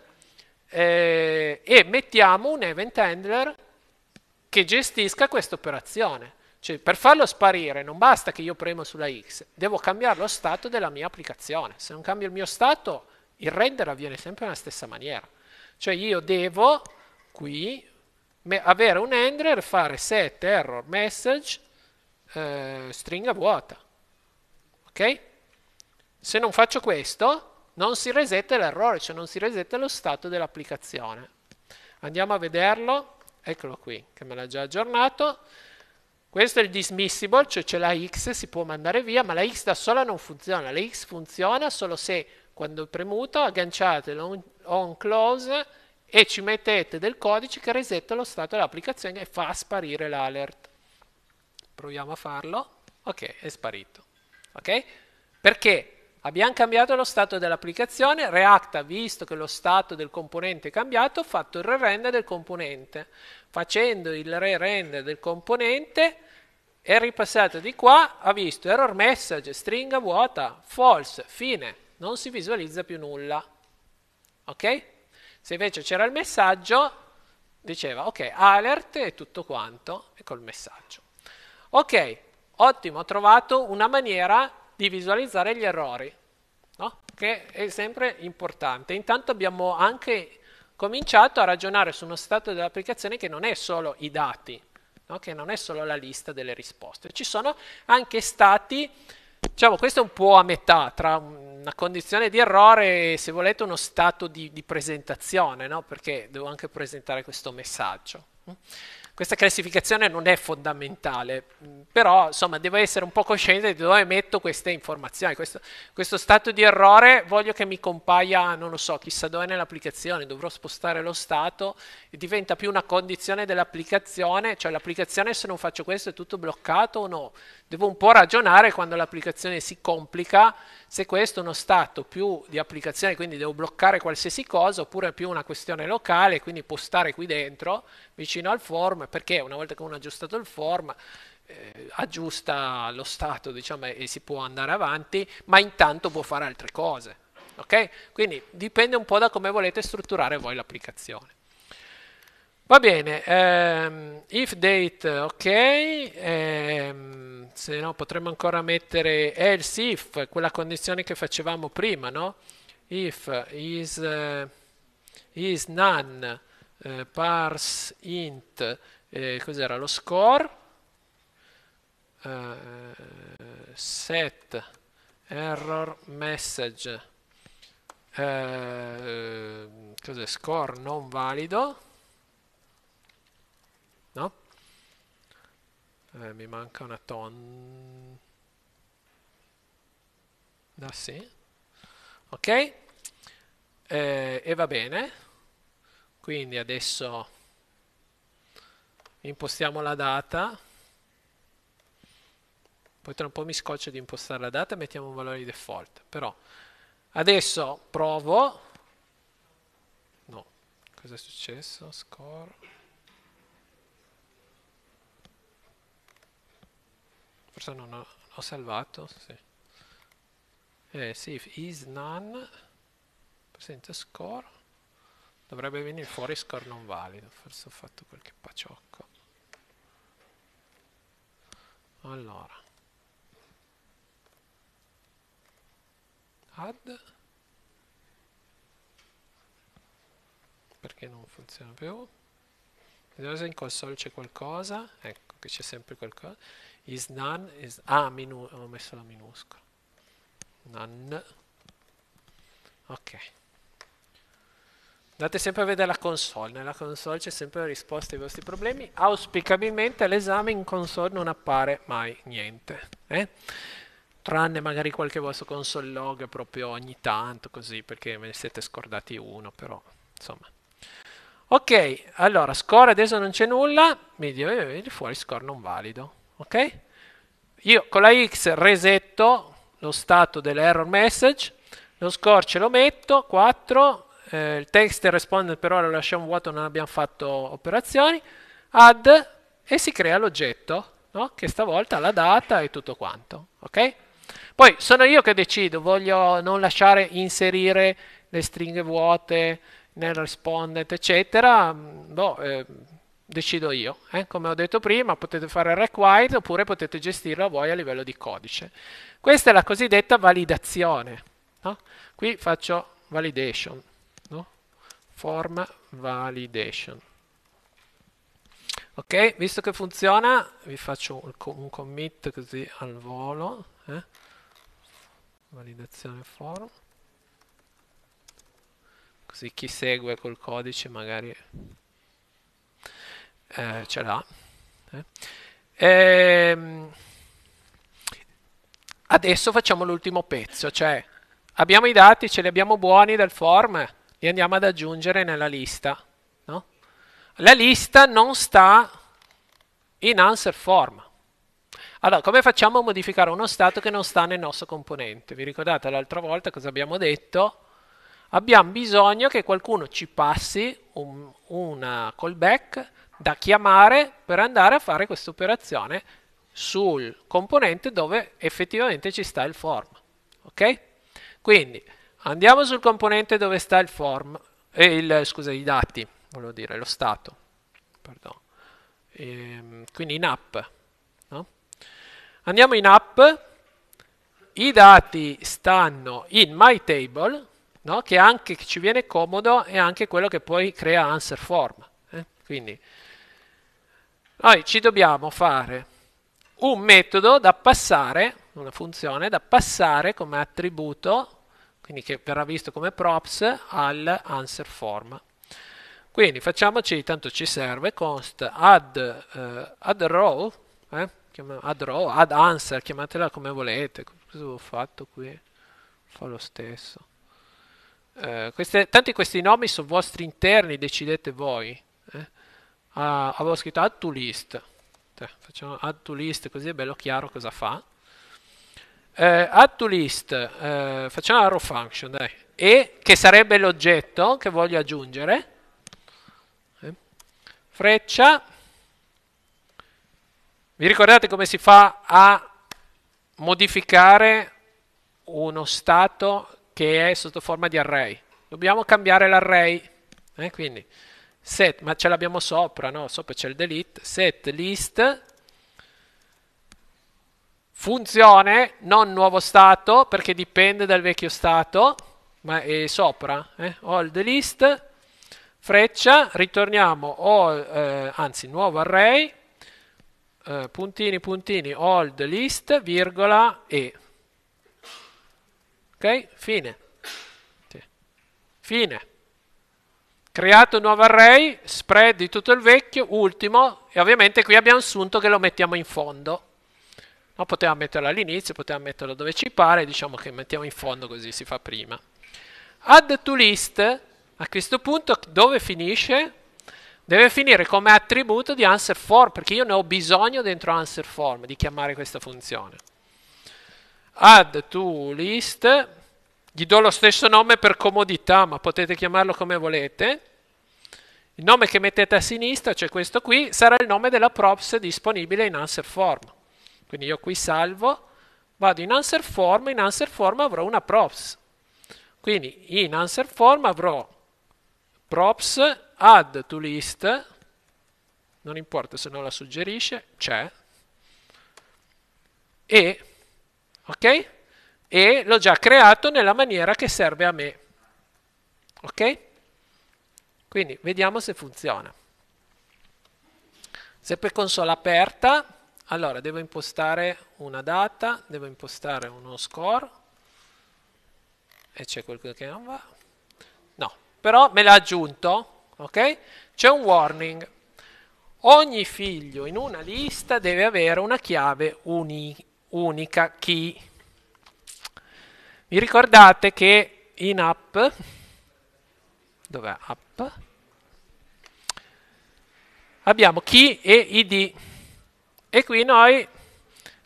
A: eh, e mettiamo un event handler che gestisca questa operazione. Cioè, per farlo sparire non basta che io premo sulla X, devo cambiare lo stato della mia applicazione. Se non cambio il mio stato, il render avviene sempre nella stessa maniera. Cioè io devo qui avere un handler, fare set error message eh, stringa vuota. Ok? Se non faccio questo, non si resette l'errore, cioè non si resette lo stato dell'applicazione. Andiamo a vederlo. Eccolo qui, che me l'ha già aggiornato. Questo è il dismissible, cioè c'è la x, si può mandare via, ma la x da sola non funziona. La x funziona solo se, quando è premuto, agganciate on close e ci mettete del codice che resetta lo stato dell'applicazione e fa sparire l'alert. Proviamo a farlo. Ok, è sparito. Ok? Perché abbiamo cambiato lo stato dell'applicazione, React ha visto che lo stato del componente è cambiato, ha fatto il re-render del componente. Facendo il re-render del componente è ripassato di qua, ha visto error message, stringa vuota, false, fine, non si visualizza più nulla. Ok? Se invece c'era il messaggio, diceva ok, alert e tutto quanto, e col messaggio. Ok, ottimo, ho trovato una maniera di visualizzare gli errori, no? che è sempre importante. Intanto abbiamo anche cominciato a ragionare su uno stato dell'applicazione che non è solo i dati, no? che non è solo la lista delle risposte, ci sono anche stati Diciamo, questo è un po' a metà tra una condizione di errore e, se volete, uno stato di, di presentazione, no? perché devo anche presentare questo messaggio. Questa classificazione non è fondamentale, però insomma devo essere un po' cosciente di dove metto queste informazioni. Questo, questo stato di errore voglio che mi compaia, non lo so, chissà dove nell'applicazione, dovrò spostare lo stato, diventa più una condizione dell'applicazione, cioè l'applicazione se non faccio questo è tutto bloccato o no. Devo un po' ragionare quando l'applicazione si complica se questo è uno stato più di applicazione, quindi devo bloccare qualsiasi cosa, oppure è più una questione locale, quindi postare qui dentro, vicino al form, perché una volta che uno ha aggiustato il form, eh, aggiusta lo stato diciamo, e si può andare avanti, ma intanto può fare altre cose. Okay? Quindi dipende un po' da come volete strutturare voi l'applicazione. Va bene, ehm, if date ok, ehm, se no potremmo ancora mettere else if, quella condizione che facevamo prima, no? If is, uh, is none, eh, parse int, eh, cos'era lo score, eh, set error message, eh, cos'è score non valido, no? Eh, mi manca una ton... Ah sì? Ok? Eh, e va bene. Quindi adesso impostiamo la data. Poi tra un po' mi scoccio di impostare la data e mettiamo un valore di default. Però adesso provo. No, cosa è successo? Score. forse non ho, ho salvato sì. eh, safe is none presente score dovrebbe venire fuori score non valido forse ho fatto qualche paciocco allora add perché non funziona più vediamo se in console c'è qualcosa ecco che c'è sempre qualcosa is none is ah minu ho messo la minuscola none ok andate sempre a vedere la console nella console c'è sempre la risposta ai vostri problemi auspicabilmente all'esame in console non appare mai niente eh? tranne magari qualche vostro console log proprio ogni tanto così perché ve ne siete scordati uno però insomma ok allora score adesso non c'è nulla mi dice fuori score non valido ok? Io con la X resetto lo stato dell'error message, lo scorce lo metto, 4, eh, il text e responder per ora lo lasciamo vuoto, non abbiamo fatto operazioni, add e si crea l'oggetto, no? che stavolta ha la data e tutto quanto, ok? Poi sono io che decido, voglio non lasciare inserire le stringhe vuote nel respondent, eccetera, mm, boh, eh, decido io. Eh? Come ho detto prima, potete fare require oppure potete gestirlo voi a livello di codice. Questa è la cosiddetta validazione. No? Qui faccio validation, no? form validation. Ok, visto che funziona, vi faccio un, un commit così al volo. Eh? Validazione form. Così chi segue col codice magari eh, ce l'ha. Eh. Ehm, adesso facciamo l'ultimo pezzo, cioè abbiamo i dati, ce li abbiamo buoni del form, li andiamo ad aggiungere nella lista. No? La lista non sta in answer form. Allora, come facciamo a modificare uno stato che non sta nel nostro componente? Vi ricordate l'altra volta cosa abbiamo detto? Abbiamo bisogno che qualcuno ci passi un, una callback da chiamare per andare a fare questa operazione sul componente dove effettivamente ci sta il form. Ok? Quindi andiamo sul componente dove sta il form, eh, il, scusa, i dati, volevo dire, lo stato. Ehm, quindi in app. No? Andiamo in app, i dati stanno in myTable, no? che anche ci viene comodo è anche quello che poi crea answer form. Eh? Quindi noi ci dobbiamo fare un metodo da passare, una funzione da passare come attributo, quindi che verrà visto come props, al answer form. Quindi facciamoci, tanto ci serve, const add, eh, add row, eh, add row, add answer, chiamatela come volete, cosa ho fatto qui? Fa lo stesso. Eh, queste, tanti questi nomi sono vostri interni, decidete voi ah, avevo scritto add to list facciamo add to list così è bello chiaro cosa fa eh, add to list eh, facciamo arrow function dai. e che sarebbe l'oggetto che voglio aggiungere eh. freccia vi ricordate come si fa a modificare uno stato che è sotto forma di array dobbiamo cambiare l'array eh, quindi set, ma ce l'abbiamo sopra, no? Sopra c'è il delete, set list, funzione, non nuovo stato, perché dipende dal vecchio stato, ma è sopra, eh? ho il freccia, ritorniamo, all, eh, anzi, nuovo array, eh, puntini, puntini, old list, virgola, e. Ok? Fine. Fine creato un nuovo array, spread di tutto il vecchio, ultimo, e ovviamente qui abbiamo assunto che lo mettiamo in fondo. No, poteva metterlo all'inizio, poteva metterlo dove ci pare, diciamo che mettiamo in fondo così si fa prima. Add to list, a questo punto dove finisce? Deve finire come attributo di answer form, perché io ne ho bisogno dentro answer form di chiamare questa funzione. Add to list, gli do lo stesso nome per comodità, ma potete chiamarlo come volete. Il nome che mettete a sinistra, cioè questo qui, sarà il nome della props disponibile in answer form. Quindi io qui salvo, vado in answer form, in answer form avrò una props. Quindi in answer form avrò props add to list, non importa se non la suggerisce, c'è, e, ok? E l'ho già creato nella maniera che serve a me, ok? Quindi vediamo se funziona. Sempre console aperta, allora devo impostare una data, devo impostare uno score, e c'è qualcosa che non va, no, però me l'ha aggiunto, ok? C'è un warning, ogni figlio in una lista deve avere una chiave uni, unica key. Vi ricordate che in app dov'è app abbiamo key e id e qui noi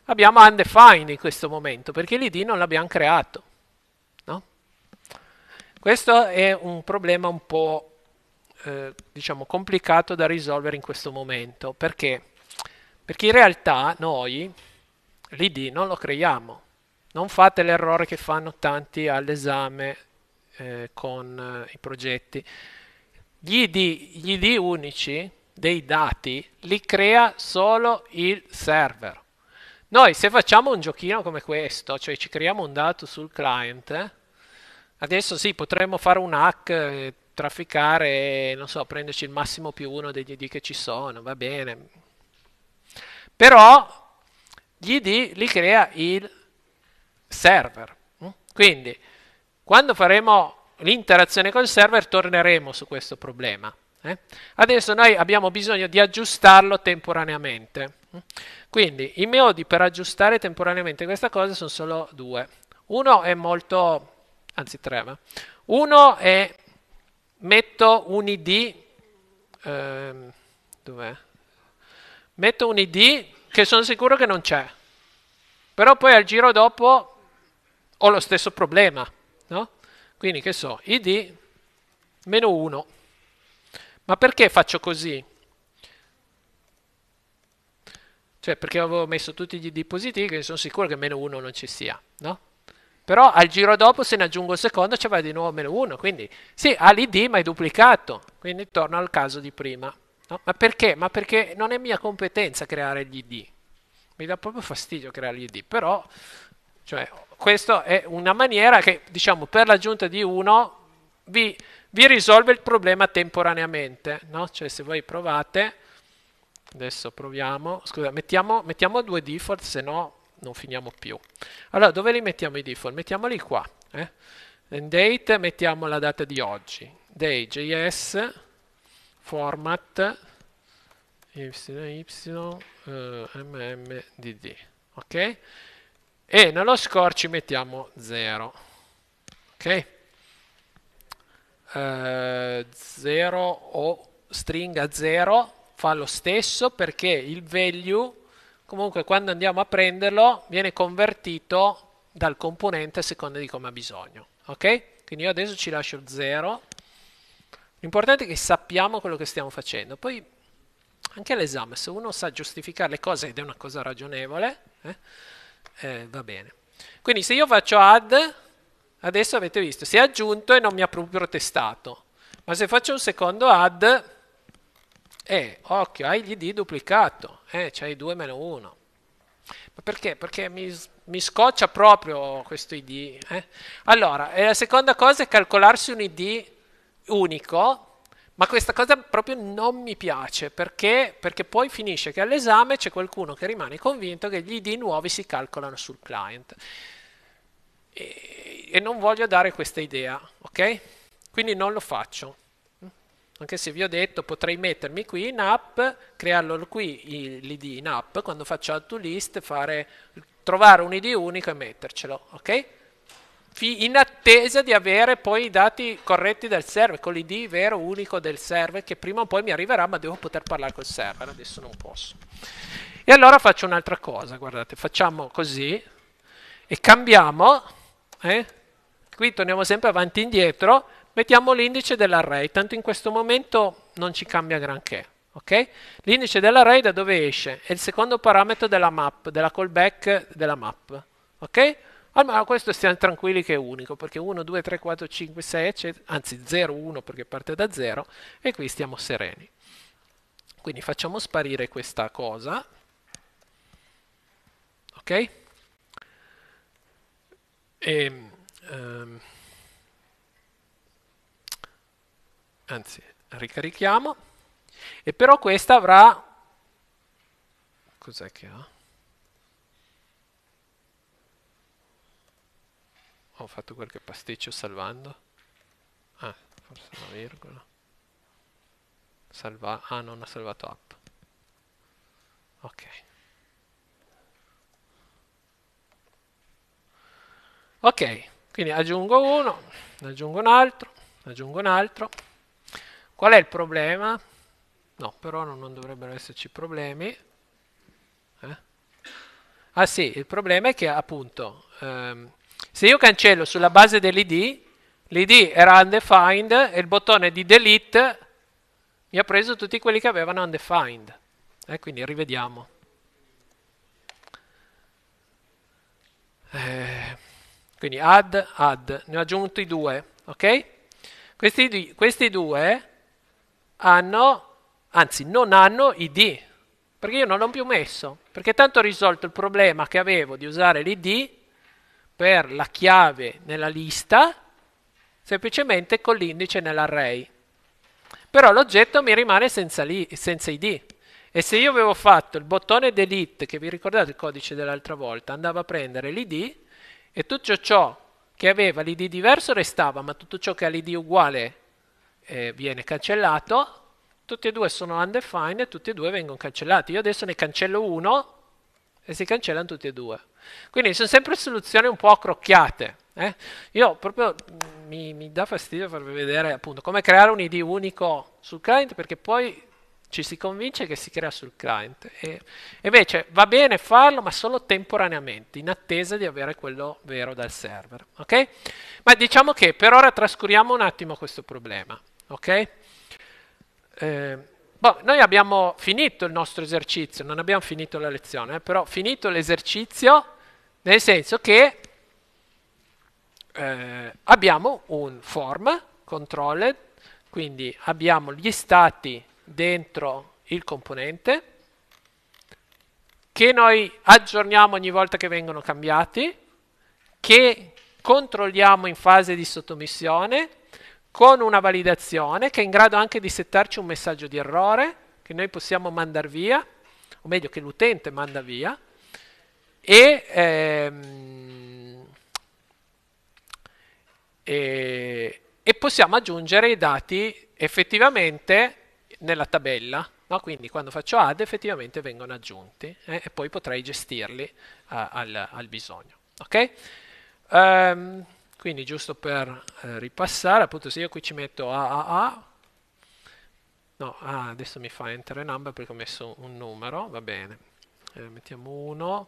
A: abbiamo undefined in questo momento perché l'id non l'abbiamo creato no? questo è un problema un po' eh, diciamo complicato da risolvere in questo momento perché perché in realtà noi l'id non lo creiamo non fate l'errore che fanno tanti all'esame eh, con eh, i progetti, gli ID, gli ID unici dei dati li crea solo il server. Noi se facciamo un giochino come questo, cioè ci creiamo un dato sul client, eh, adesso sì, potremmo fare un hack, eh, trafficare, non so, prenderci il massimo più uno degli ID che ci sono, va bene. Però gli ID li crea il server. Mm? Quindi quando faremo l'interazione col server torneremo su questo problema. Eh? Adesso noi abbiamo bisogno di aggiustarlo temporaneamente. Quindi i metodi per aggiustare temporaneamente questa cosa sono solo due. Uno è molto, anzi tre, ma. uno è metto un id, ehm, Metto un id che sono sicuro che non c'è, però poi al giro dopo ho lo stesso problema. Quindi che so, id meno 1. Ma perché faccio così? Cioè perché avevo messo tutti gli id positivi, quindi sono sicuro che meno 1 non ci sia, no? Però al giro dopo se ne aggiungo il secondo ci va di nuovo meno 1, quindi sì, ha l'id ma è duplicato, quindi torno al caso di prima. No? Ma perché? Ma perché non è mia competenza creare gli id. Mi dà proprio fastidio creare gli id, però cioè, questa è una maniera che, diciamo, per l'aggiunta di uno vi, vi, risolve il problema temporaneamente, no? Cioè se voi provate, adesso proviamo, scusa, mettiamo, mettiamo due default, se no non finiamo più. Allora, dove li mettiamo i default? Mettiamoli qua. Eh? In date mettiamo la data di oggi. Day.js format y, y uh, eh, mmdd. Ok? e nello score ci mettiamo 0 ok 0 eh, o stringa 0 fa lo stesso perché il value comunque quando andiamo a prenderlo viene convertito dal componente a seconda di come ha bisogno ok quindi io adesso ci lascio 0 l'importante è che sappiamo quello che stiamo facendo poi anche all'esame se uno sa giustificare le cose ed è una cosa ragionevole eh, eh, va bene. Quindi se io faccio add, adesso avete visto, si è aggiunto e non mi ha proprio testato. Ma se faccio un secondo add, eh, occhio, hai gli id duplicato, eh, c'hai 2 meno 1. Ma perché? Perché mi, mi scoccia proprio questo id. Eh? Allora, eh, la seconda cosa è calcolarsi un id unico ma questa cosa proprio non mi piace perché, perché poi finisce che all'esame c'è qualcuno che rimane convinto che gli ID nuovi si calcolano sul client. E, e non voglio dare questa idea, ok? Quindi non lo faccio. Anche se vi ho detto potrei mettermi qui in app, crearlo qui l'ID in app, quando faccio add to list, fare, trovare un ID unico e mettercelo, ok? in attesa di avere poi i dati corretti del server, con l'ID vero unico del server, che prima o poi mi arriverà, ma devo poter parlare col server, adesso non posso. E allora faccio un'altra cosa, guardate, facciamo così e cambiamo, eh? qui torniamo sempre avanti e indietro, mettiamo l'indice dell'array, tanto in questo momento non ci cambia granché. Okay? L'indice dell'array da dove esce? È il secondo parametro della map, della callback della map. Okay? Allora ah, questo stiamo tranquilli che è unico, perché 1, 2, 3, 4, 5, 6, anzi 0, 1 perché parte da 0, e qui stiamo sereni. Quindi facciamo sparire questa cosa, ok? E, um, ehm, anzi, ricarichiamo, e però questa avrà, cos'è che ha? ho fatto qualche pasticcio salvando ah forse una virgola salva ah non ha salvato app ok ok quindi aggiungo uno ne aggiungo un altro ne aggiungo un altro qual è il problema? no però non dovrebbero esserci problemi eh? ah sì il problema è che appunto ehm, se io cancello sulla base dell'id, l'id era undefined e il bottone di delete mi ha preso tutti quelli che avevano undefined. Eh, quindi rivediamo. Eh, quindi add, add, ne ho aggiunti due, ok? Questi, questi due hanno, anzi non hanno id, perché io non l'ho più messo, perché tanto ho risolto il problema che avevo di usare l'id per la chiave nella lista semplicemente con l'indice nell'array. Però l'oggetto mi rimane senza, li, senza id. E se io avevo fatto il bottone delete, che vi ricordate il codice dell'altra volta, andava a prendere l'id e tutto ciò che aveva l'id diverso restava, ma tutto ciò che ha l'id uguale eh, viene cancellato, tutti e due sono undefined e tutti e due vengono cancellati. Io adesso ne cancello uno e si cancellano tutti e due. Quindi sono sempre soluzioni un po' crocchiate. Eh? Io proprio mi, mi dà fastidio farvi vedere appunto come creare un ID unico sul client perché poi ci si convince che si crea sul client. E invece va bene farlo, ma solo temporaneamente, in attesa di avere quello vero dal server. Okay? Ma diciamo che per ora trascuriamo un attimo questo problema. Okay? Eh, Boh, noi abbiamo finito il nostro esercizio, non abbiamo finito la lezione, eh, però finito l'esercizio nel senso che eh, abbiamo un form controlled, quindi abbiamo gli stati dentro il componente che noi aggiorniamo ogni volta che vengono cambiati, che controlliamo in fase di sottomissione con una validazione che è in grado anche di settarci un messaggio di errore che noi possiamo mandare via, o meglio che l'utente manda via, e, ehm, e, e possiamo aggiungere i dati effettivamente nella tabella. No? Quindi quando faccio add effettivamente vengono aggiunti eh, e poi potrei gestirli uh, al, al, bisogno. Okay? Um, quindi giusto per eh, ripassare, appunto se io qui ci metto AAA, no, ah, adesso mi fa enter a number perché ho messo un numero, va bene, eh, mettiamo 1,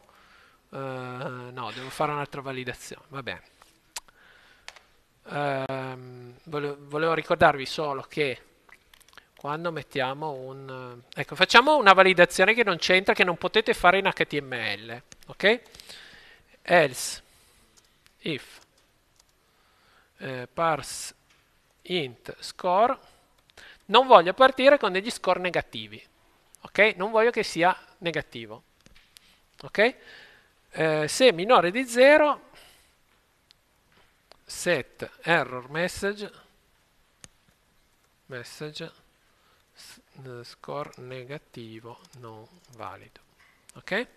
A: uh, eh, no, devo fare un'altra validazione, va bene. Um, ehm, volevo, volevo ricordarvi solo che quando mettiamo un... Ecco, facciamo una validazione che non c'entra, che non potete fare in HTML, ok? Else, if eh, parse int score, non voglio partire con degli score negativi, ok? Non voglio che sia negativo, ok? Eh, se minore di 0, set error message, message score negativo non valido, ok?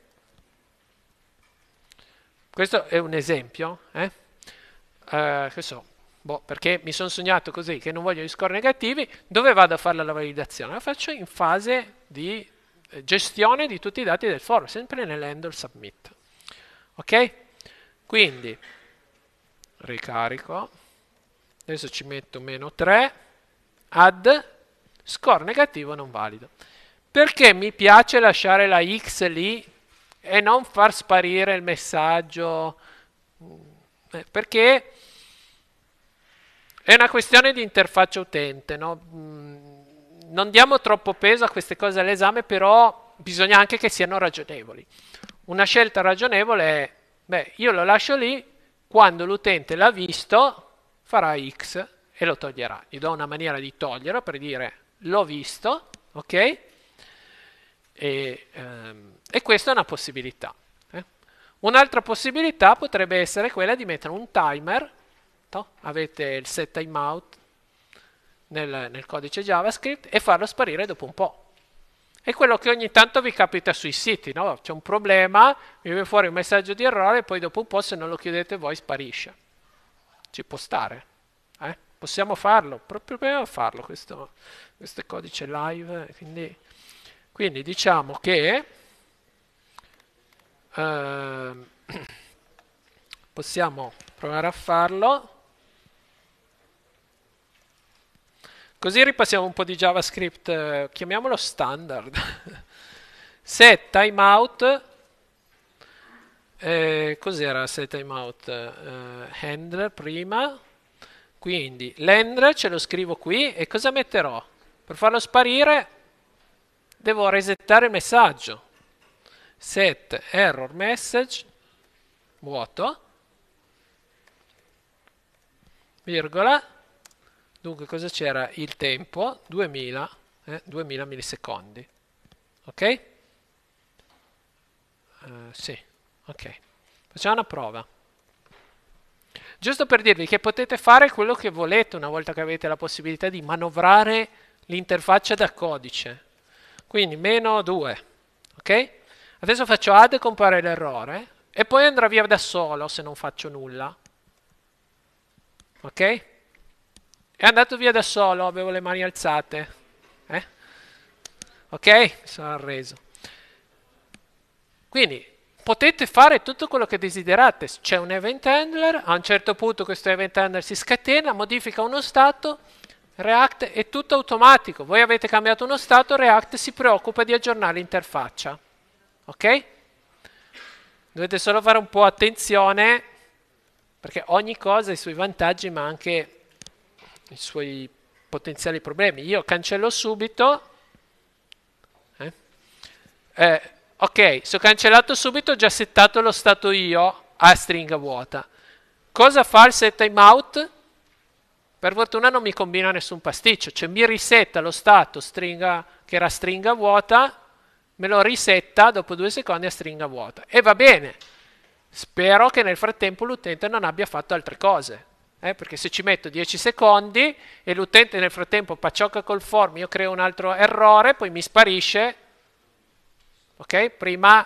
A: Questo è un esempio, eh? Eh, che so, boh, perché mi sono sognato così che non voglio gli score negativi, dove vado a fare la validazione? La faccio in fase di eh, gestione di tutti i dati del foro, sempre nell'handle submit. Ok? Quindi ricarico, adesso ci metto meno 3, add, score negativo non valido. Perché mi piace lasciare la X lì e non far sparire il messaggio mm, eh, perché è una questione di interfaccia utente, no? Mm, non diamo troppo peso a queste cose all'esame, però bisogna anche che siano ragionevoli. Una scelta ragionevole è, beh, io lo lascio lì, quando l'utente l'ha visto farà X e lo toglierà. Gli do una maniera di toglierlo per dire l'ho visto, ok? E, ehm, e questa è una possibilità. Un'altra possibilità potrebbe essere quella di mettere un timer, no? avete il set timeout nel, nel codice JavaScript, e farlo sparire dopo un po'. È quello che ogni tanto vi capita sui siti, no? C'è un problema, vi viene fuori un messaggio di errore e poi dopo un po' se non lo chiudete voi sparisce. Ci può stare, eh? Possiamo farlo, proprio per farlo questo, questo codice live, eh, quindi, quindi diciamo che Ehm, <clears throat> possiamo provare a farlo. Così ripassiamo un po' di JavaScript, eh, chiamiamolo standard. <laughs> set timeout, eh, cos'era set timeout? Eh, handler prima, quindi l'handler ce lo scrivo qui e cosa metterò? Per farlo sparire devo resettare il messaggio set error message vuoto virgola dunque cosa c'era il tempo 2000 eh, 2000 millisecondi ok uh, sì ok facciamo una prova giusto per dirvi che potete fare quello che volete una volta che avete la possibilità di manovrare l'interfaccia da codice quindi meno 2 ok Adesso faccio add e compare l'errore e poi andrà via da solo se non faccio nulla. Ok? È andato via da solo, avevo le mani alzate. Eh? Ok? Mi sono arreso. Quindi potete fare tutto quello che desiderate. C'è un event handler, a un certo punto questo event handler si scatena, modifica uno stato, React è tutto automatico. Voi avete cambiato uno stato, React si preoccupa di aggiornare l'interfaccia. Ok? Dovete solo fare un po' attenzione perché ogni cosa ha i suoi vantaggi ma anche i suoi potenziali problemi. Io cancello subito. Eh? Eh, ok, se ho cancellato subito ho già settato lo stato io a stringa vuota. Cosa fa il set timeout? Per fortuna non mi combina nessun pasticcio, cioè mi risetta lo stato stringa, che era stringa vuota me lo risetta dopo due secondi a stringa vuota. E va bene, spero che nel frattempo l'utente non abbia fatto altre cose. Eh? perché se ci metto 10 secondi e l'utente nel frattempo pacciocca col form, io creo un altro errore, poi mi sparisce, ok? Prima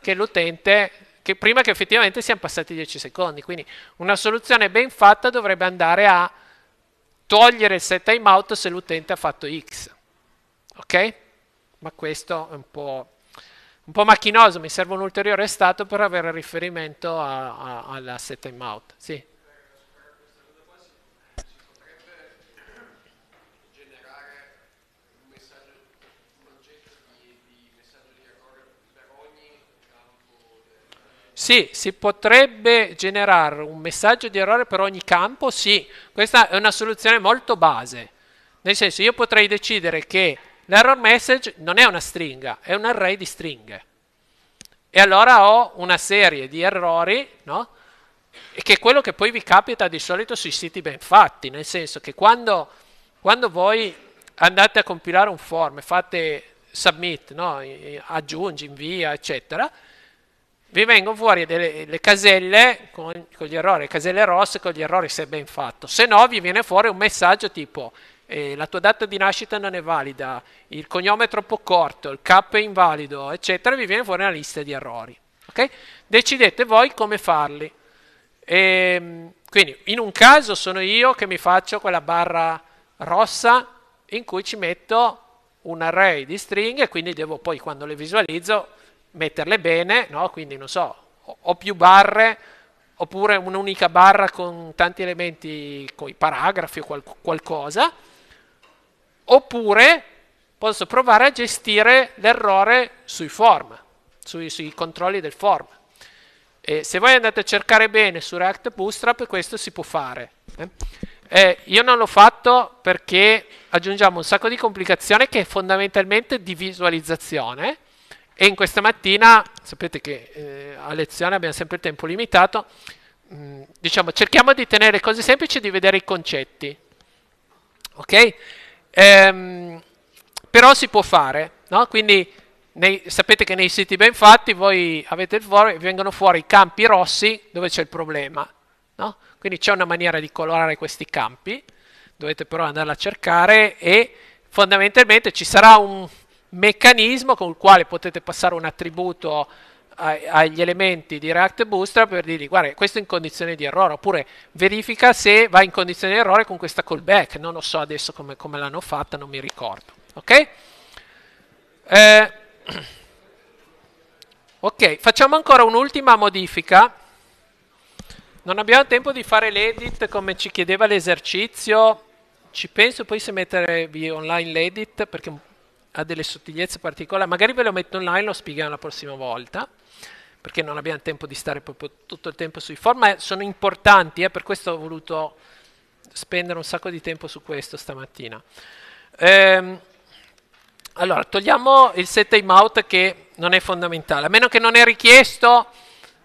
A: che l'utente, che prima che effettivamente siano passati 10 secondi. Quindi una soluzione ben fatta dovrebbe andare a togliere il set timeout se l'utente ha fatto X, ok? ma questo è un po', un po macchinoso, mi serve un ulteriore stato per avere riferimento a, a, alla set timeout. Sì. Sì, si potrebbe generare un messaggio di errore per ogni campo, sì, questa è una soluzione molto base. Nel senso, io potrei decidere che L'error message non è una stringa, è un array di stringhe. E allora ho una serie di errori, no? E che è quello che poi vi capita di solito sui siti ben fatti, nel senso che quando, quando voi andate a compilare un form e fate submit, no? aggiungi, invia, eccetera, vi vengono fuori delle, le caselle con, con, gli errori, caselle rosse con gli errori se ben fatto, se no vi viene fuori un messaggio tipo eh, la tua data di nascita non è valida, il cognome è troppo corto, il cap è invalido, eccetera, vi viene fuori una lista di errori. Okay? Decidete voi come farli. E, ehm, quindi in un caso sono io che mi faccio quella barra rossa in cui ci metto un array di stringhe, quindi devo poi quando le visualizzo metterle bene, no? quindi non so, ho più barre oppure un'unica barra con tanti elementi, con i paragrafi o qual- qualcosa oppure posso provare a gestire l'errore sui form, sui, sui controlli del form. E se voi andate a cercare bene su React Bootstrap questo si può fare. Eh? Eh, io non l'ho fatto perché aggiungiamo un sacco di complicazione che è fondamentalmente di visualizzazione e in questa mattina, sapete che eh, a lezione abbiamo sempre il tempo limitato, mh, mm, diciamo cerchiamo di tenere cose semplici e di vedere i concetti. Ok? Ehm, però si può fare, no? Quindi nei, sapete che nei siti ben fatti voi avete il foro vengono fuori i campi rossi dove c'è il problema. No? Quindi c'è una maniera di colorare questi campi, dovete però andarla a cercare e fondamentalmente ci sarà un meccanismo con il quale potete passare un attributo agli elementi di React Bootstrap per dirgli guarda questo è in condizione di errore oppure verifica se va in condizione di errore con questa callback non lo so adesso come, come l'hanno fatta non mi ricordo ok eh, <clears throat> ok facciamo ancora un'ultima modifica non abbiamo tempo di fare l'edit come ci chiedeva l'esercizio ci penso poi se mettervi online l'edit perché ha delle sottigliezze particolari, magari ve lo metto online, e lo spiegherò la prossima volta, perché non abbiamo tempo di stare proprio tutto il tempo sui form, ma sono importanti, eh, per questo ho voluto spendere un sacco di tempo su questo stamattina. Ehm, allora, togliamo il set timeout che non è fondamentale, a meno che non è richiesto,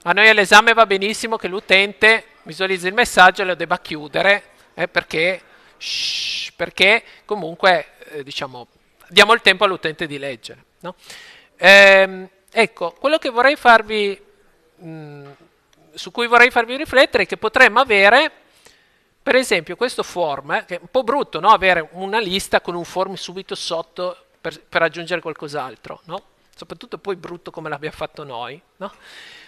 A: a noi all'esame va benissimo che l'utente visualizzi il messaggio e lo debba chiudere, eh, perché, shh, perché comunque eh, diciamo, diamo il tempo all'utente di leggere. No? Ehm, ecco, quello che vorrei farvi, mh, mm, su cui vorrei farvi riflettere è che potremmo avere, per esempio, questo form, eh, che è un po' brutto no? avere una lista con un form subito sotto per, per aggiungere qualcos'altro, no? soprattutto poi brutto come l'abbiamo fatto noi, no?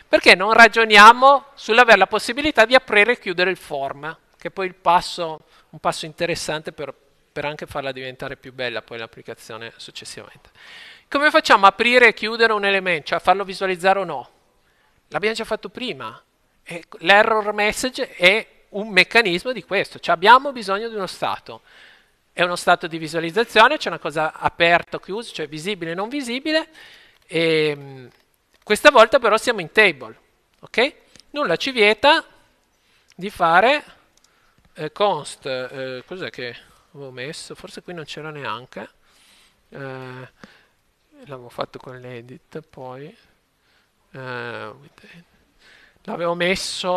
A: perché non ragioniamo sull'avere la possibilità di aprire e chiudere il form, che è poi passo, un passo interessante per, per anche farla diventare più bella poi l'applicazione successivamente. Come facciamo a aprire e chiudere un elemento, cioè a farlo visualizzare o no? L'abbiamo già fatto prima. L'error message è un meccanismo di questo, cioè abbiamo bisogno di uno stato. È uno stato di visualizzazione, c'è una cosa aperta o chiusa, cioè visibile o non visibile, e ehm, questa volta però siamo in table, ok? Nulla ci vieta di fare eh, const, eh, cos'è che avevo messo, forse qui non c'era neanche, eh, l'avevo fatto con l'edit poi, eh, l'avevo messo,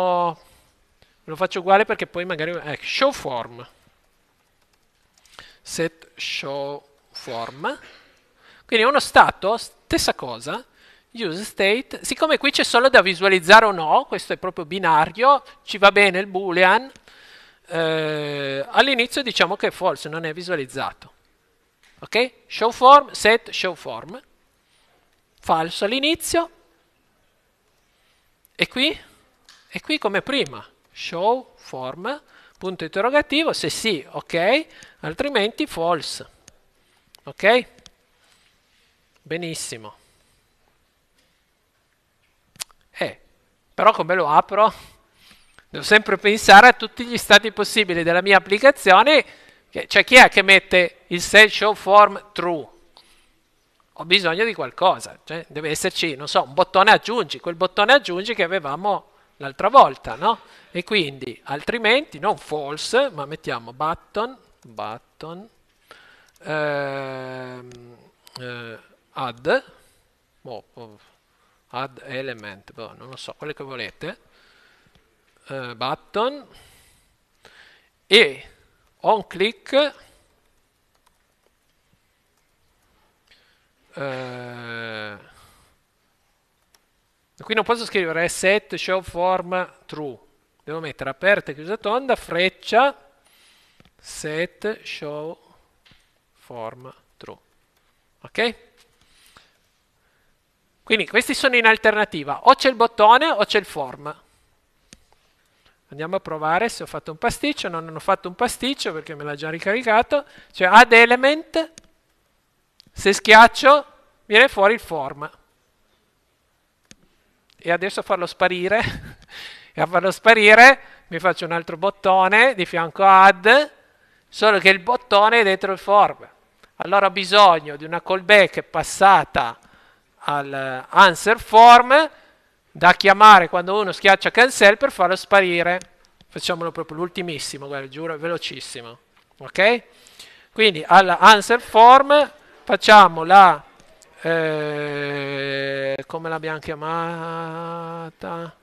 A: lo faccio uguale perché poi magari, ecco, show form, set show form, quindi è uno stato, stessa cosa, use state, siccome qui c'è solo da visualizzare o no, questo è proprio binario, ci va bene il boolean, eh, all'inizio diciamo che è false, non è visualizzato. Ok? Show form, set show form. Falso all'inizio. E qui? E qui come prima. Show form, punto interrogativo, se sì, ok, altrimenti false. Ok? Benissimo. Eh, però come lo apro? Devo sempre pensare a tutti gli stati possibili della mia applicazione. Cioè, chi è che mette il set show form true? Ho bisogno di qualcosa. Cioè, deve esserci, non so, un bottone aggiungi, quel bottone aggiungi che avevamo l'altra volta, no? E quindi, altrimenti, non false, ma mettiamo button, button, ehm, eh, add, oh, oh, add element, boh, non lo so, quello che volete eh, button e on click eh, qui non posso scrivere set show form true devo mettere aperta e chiusa tonda freccia set show form true ok quindi questi sono in alternativa o c'è il bottone o c'è il form Andiamo a provare se ho fatto un pasticcio, non ho fatto un pasticcio perché me l'ha già ricaricato, cioè add element, se schiaccio viene fuori il form. E adesso a farlo sparire, <laughs> e a farlo sparire mi faccio un altro bottone di fianco add, solo che il bottone è dentro il form. Allora ho bisogno di una callback passata al eh, answer form da chiamare quando uno schiaccia cancel per farlo sparire. Facciamolo proprio l'ultimissimo, guarda, giuro, velocissimo. Ok? Quindi alla answer form facciamo la... Eh, come l'abbiamo chiamata?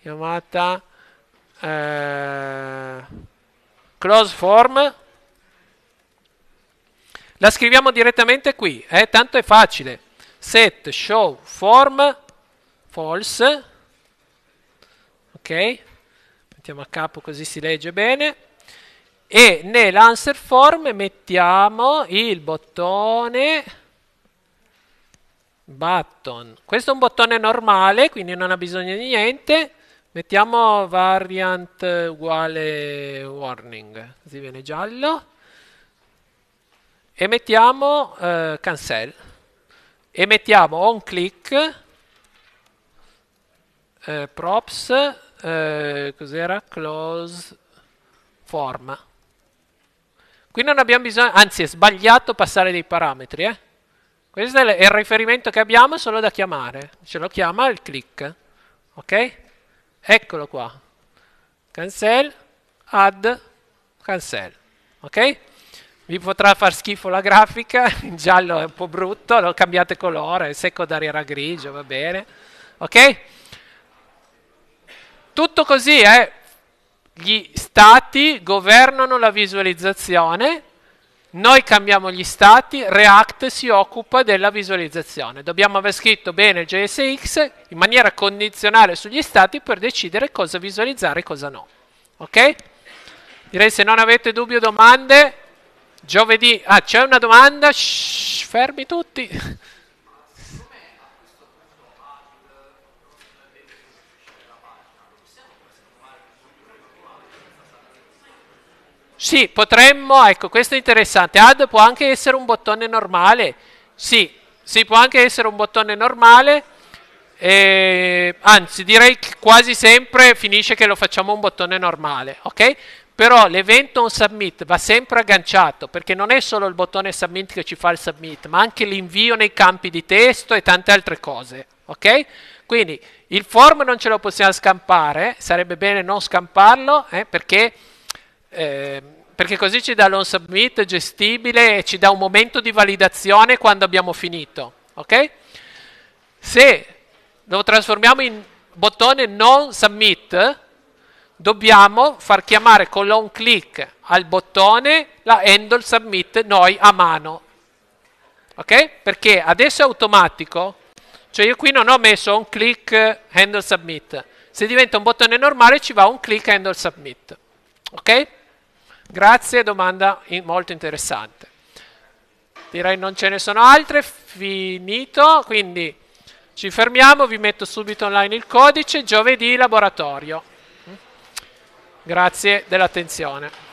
A: Chiamata... Eh, close form. La scriviamo direttamente qui, eh? tanto è facile. Set show form false, ok? Mettiamo a capo così si legge bene. E nell'answer form mettiamo il bottone button. Questo è un bottone normale, quindi non ha bisogno di niente. Mettiamo variant uguale warning, così viene giallo. E mettiamo eh, cancel. E mettiamo on click eh, props, eh, cos'era? Close form. Qui non abbiamo bisogno, anzi è sbagliato passare dei parametri, eh? Questo è il riferimento che abbiamo solo da chiamare, ce lo chiama il click, ok? Eccolo qua, cancel, add, cancel, ok? Vi potrà far schifo la grafica, <laughs> in giallo è un po' brutto, lo cambiate colore, secco d'aria era grigio, va bene, ok? tutto così, eh? gli stati governano la visualizzazione, noi cambiamo gli stati, React si occupa della visualizzazione. Dobbiamo aver scritto bene il JSX in maniera condizionale sugli stati per decidere cosa visualizzare e cosa no. Ok? Direi se non avete dubbi o domande, giovedì... Ah, c'è una domanda? Shh, fermi tutti! Sì, potremmo, ecco, questo è interessante. Add può anche essere un bottone normale. Sì, sì può anche essere un bottone normale. Eh, anzi, direi che quasi sempre finisce che lo facciamo un bottone normale, ok? Però l'evento on submit va sempre agganciato perché non è solo il bottone submit che ci fa il submit, ma anche l'invio nei campi di testo e tante altre cose, ok? Quindi il form non ce lo possiamo scampare, sarebbe bene non scamparlo eh, perché eh, perché così ci dà l'on submit gestibile e ci dà un momento di validazione quando abbiamo finito. Ok? Se lo trasformiamo in bottone non submit, dobbiamo far chiamare con l'on click al bottone la handle submit noi a mano. Ok? Perché adesso è automatico, cioè io qui non ho messo on click handle submit. Se diventa un bottone normale ci va un click handle submit. Ok? Grazie, domanda molto interessante. Direi non ce ne sono altre, finito, quindi ci fermiamo, vi metto subito online il codice, giovedì laboratorio. Grazie dell'attenzione.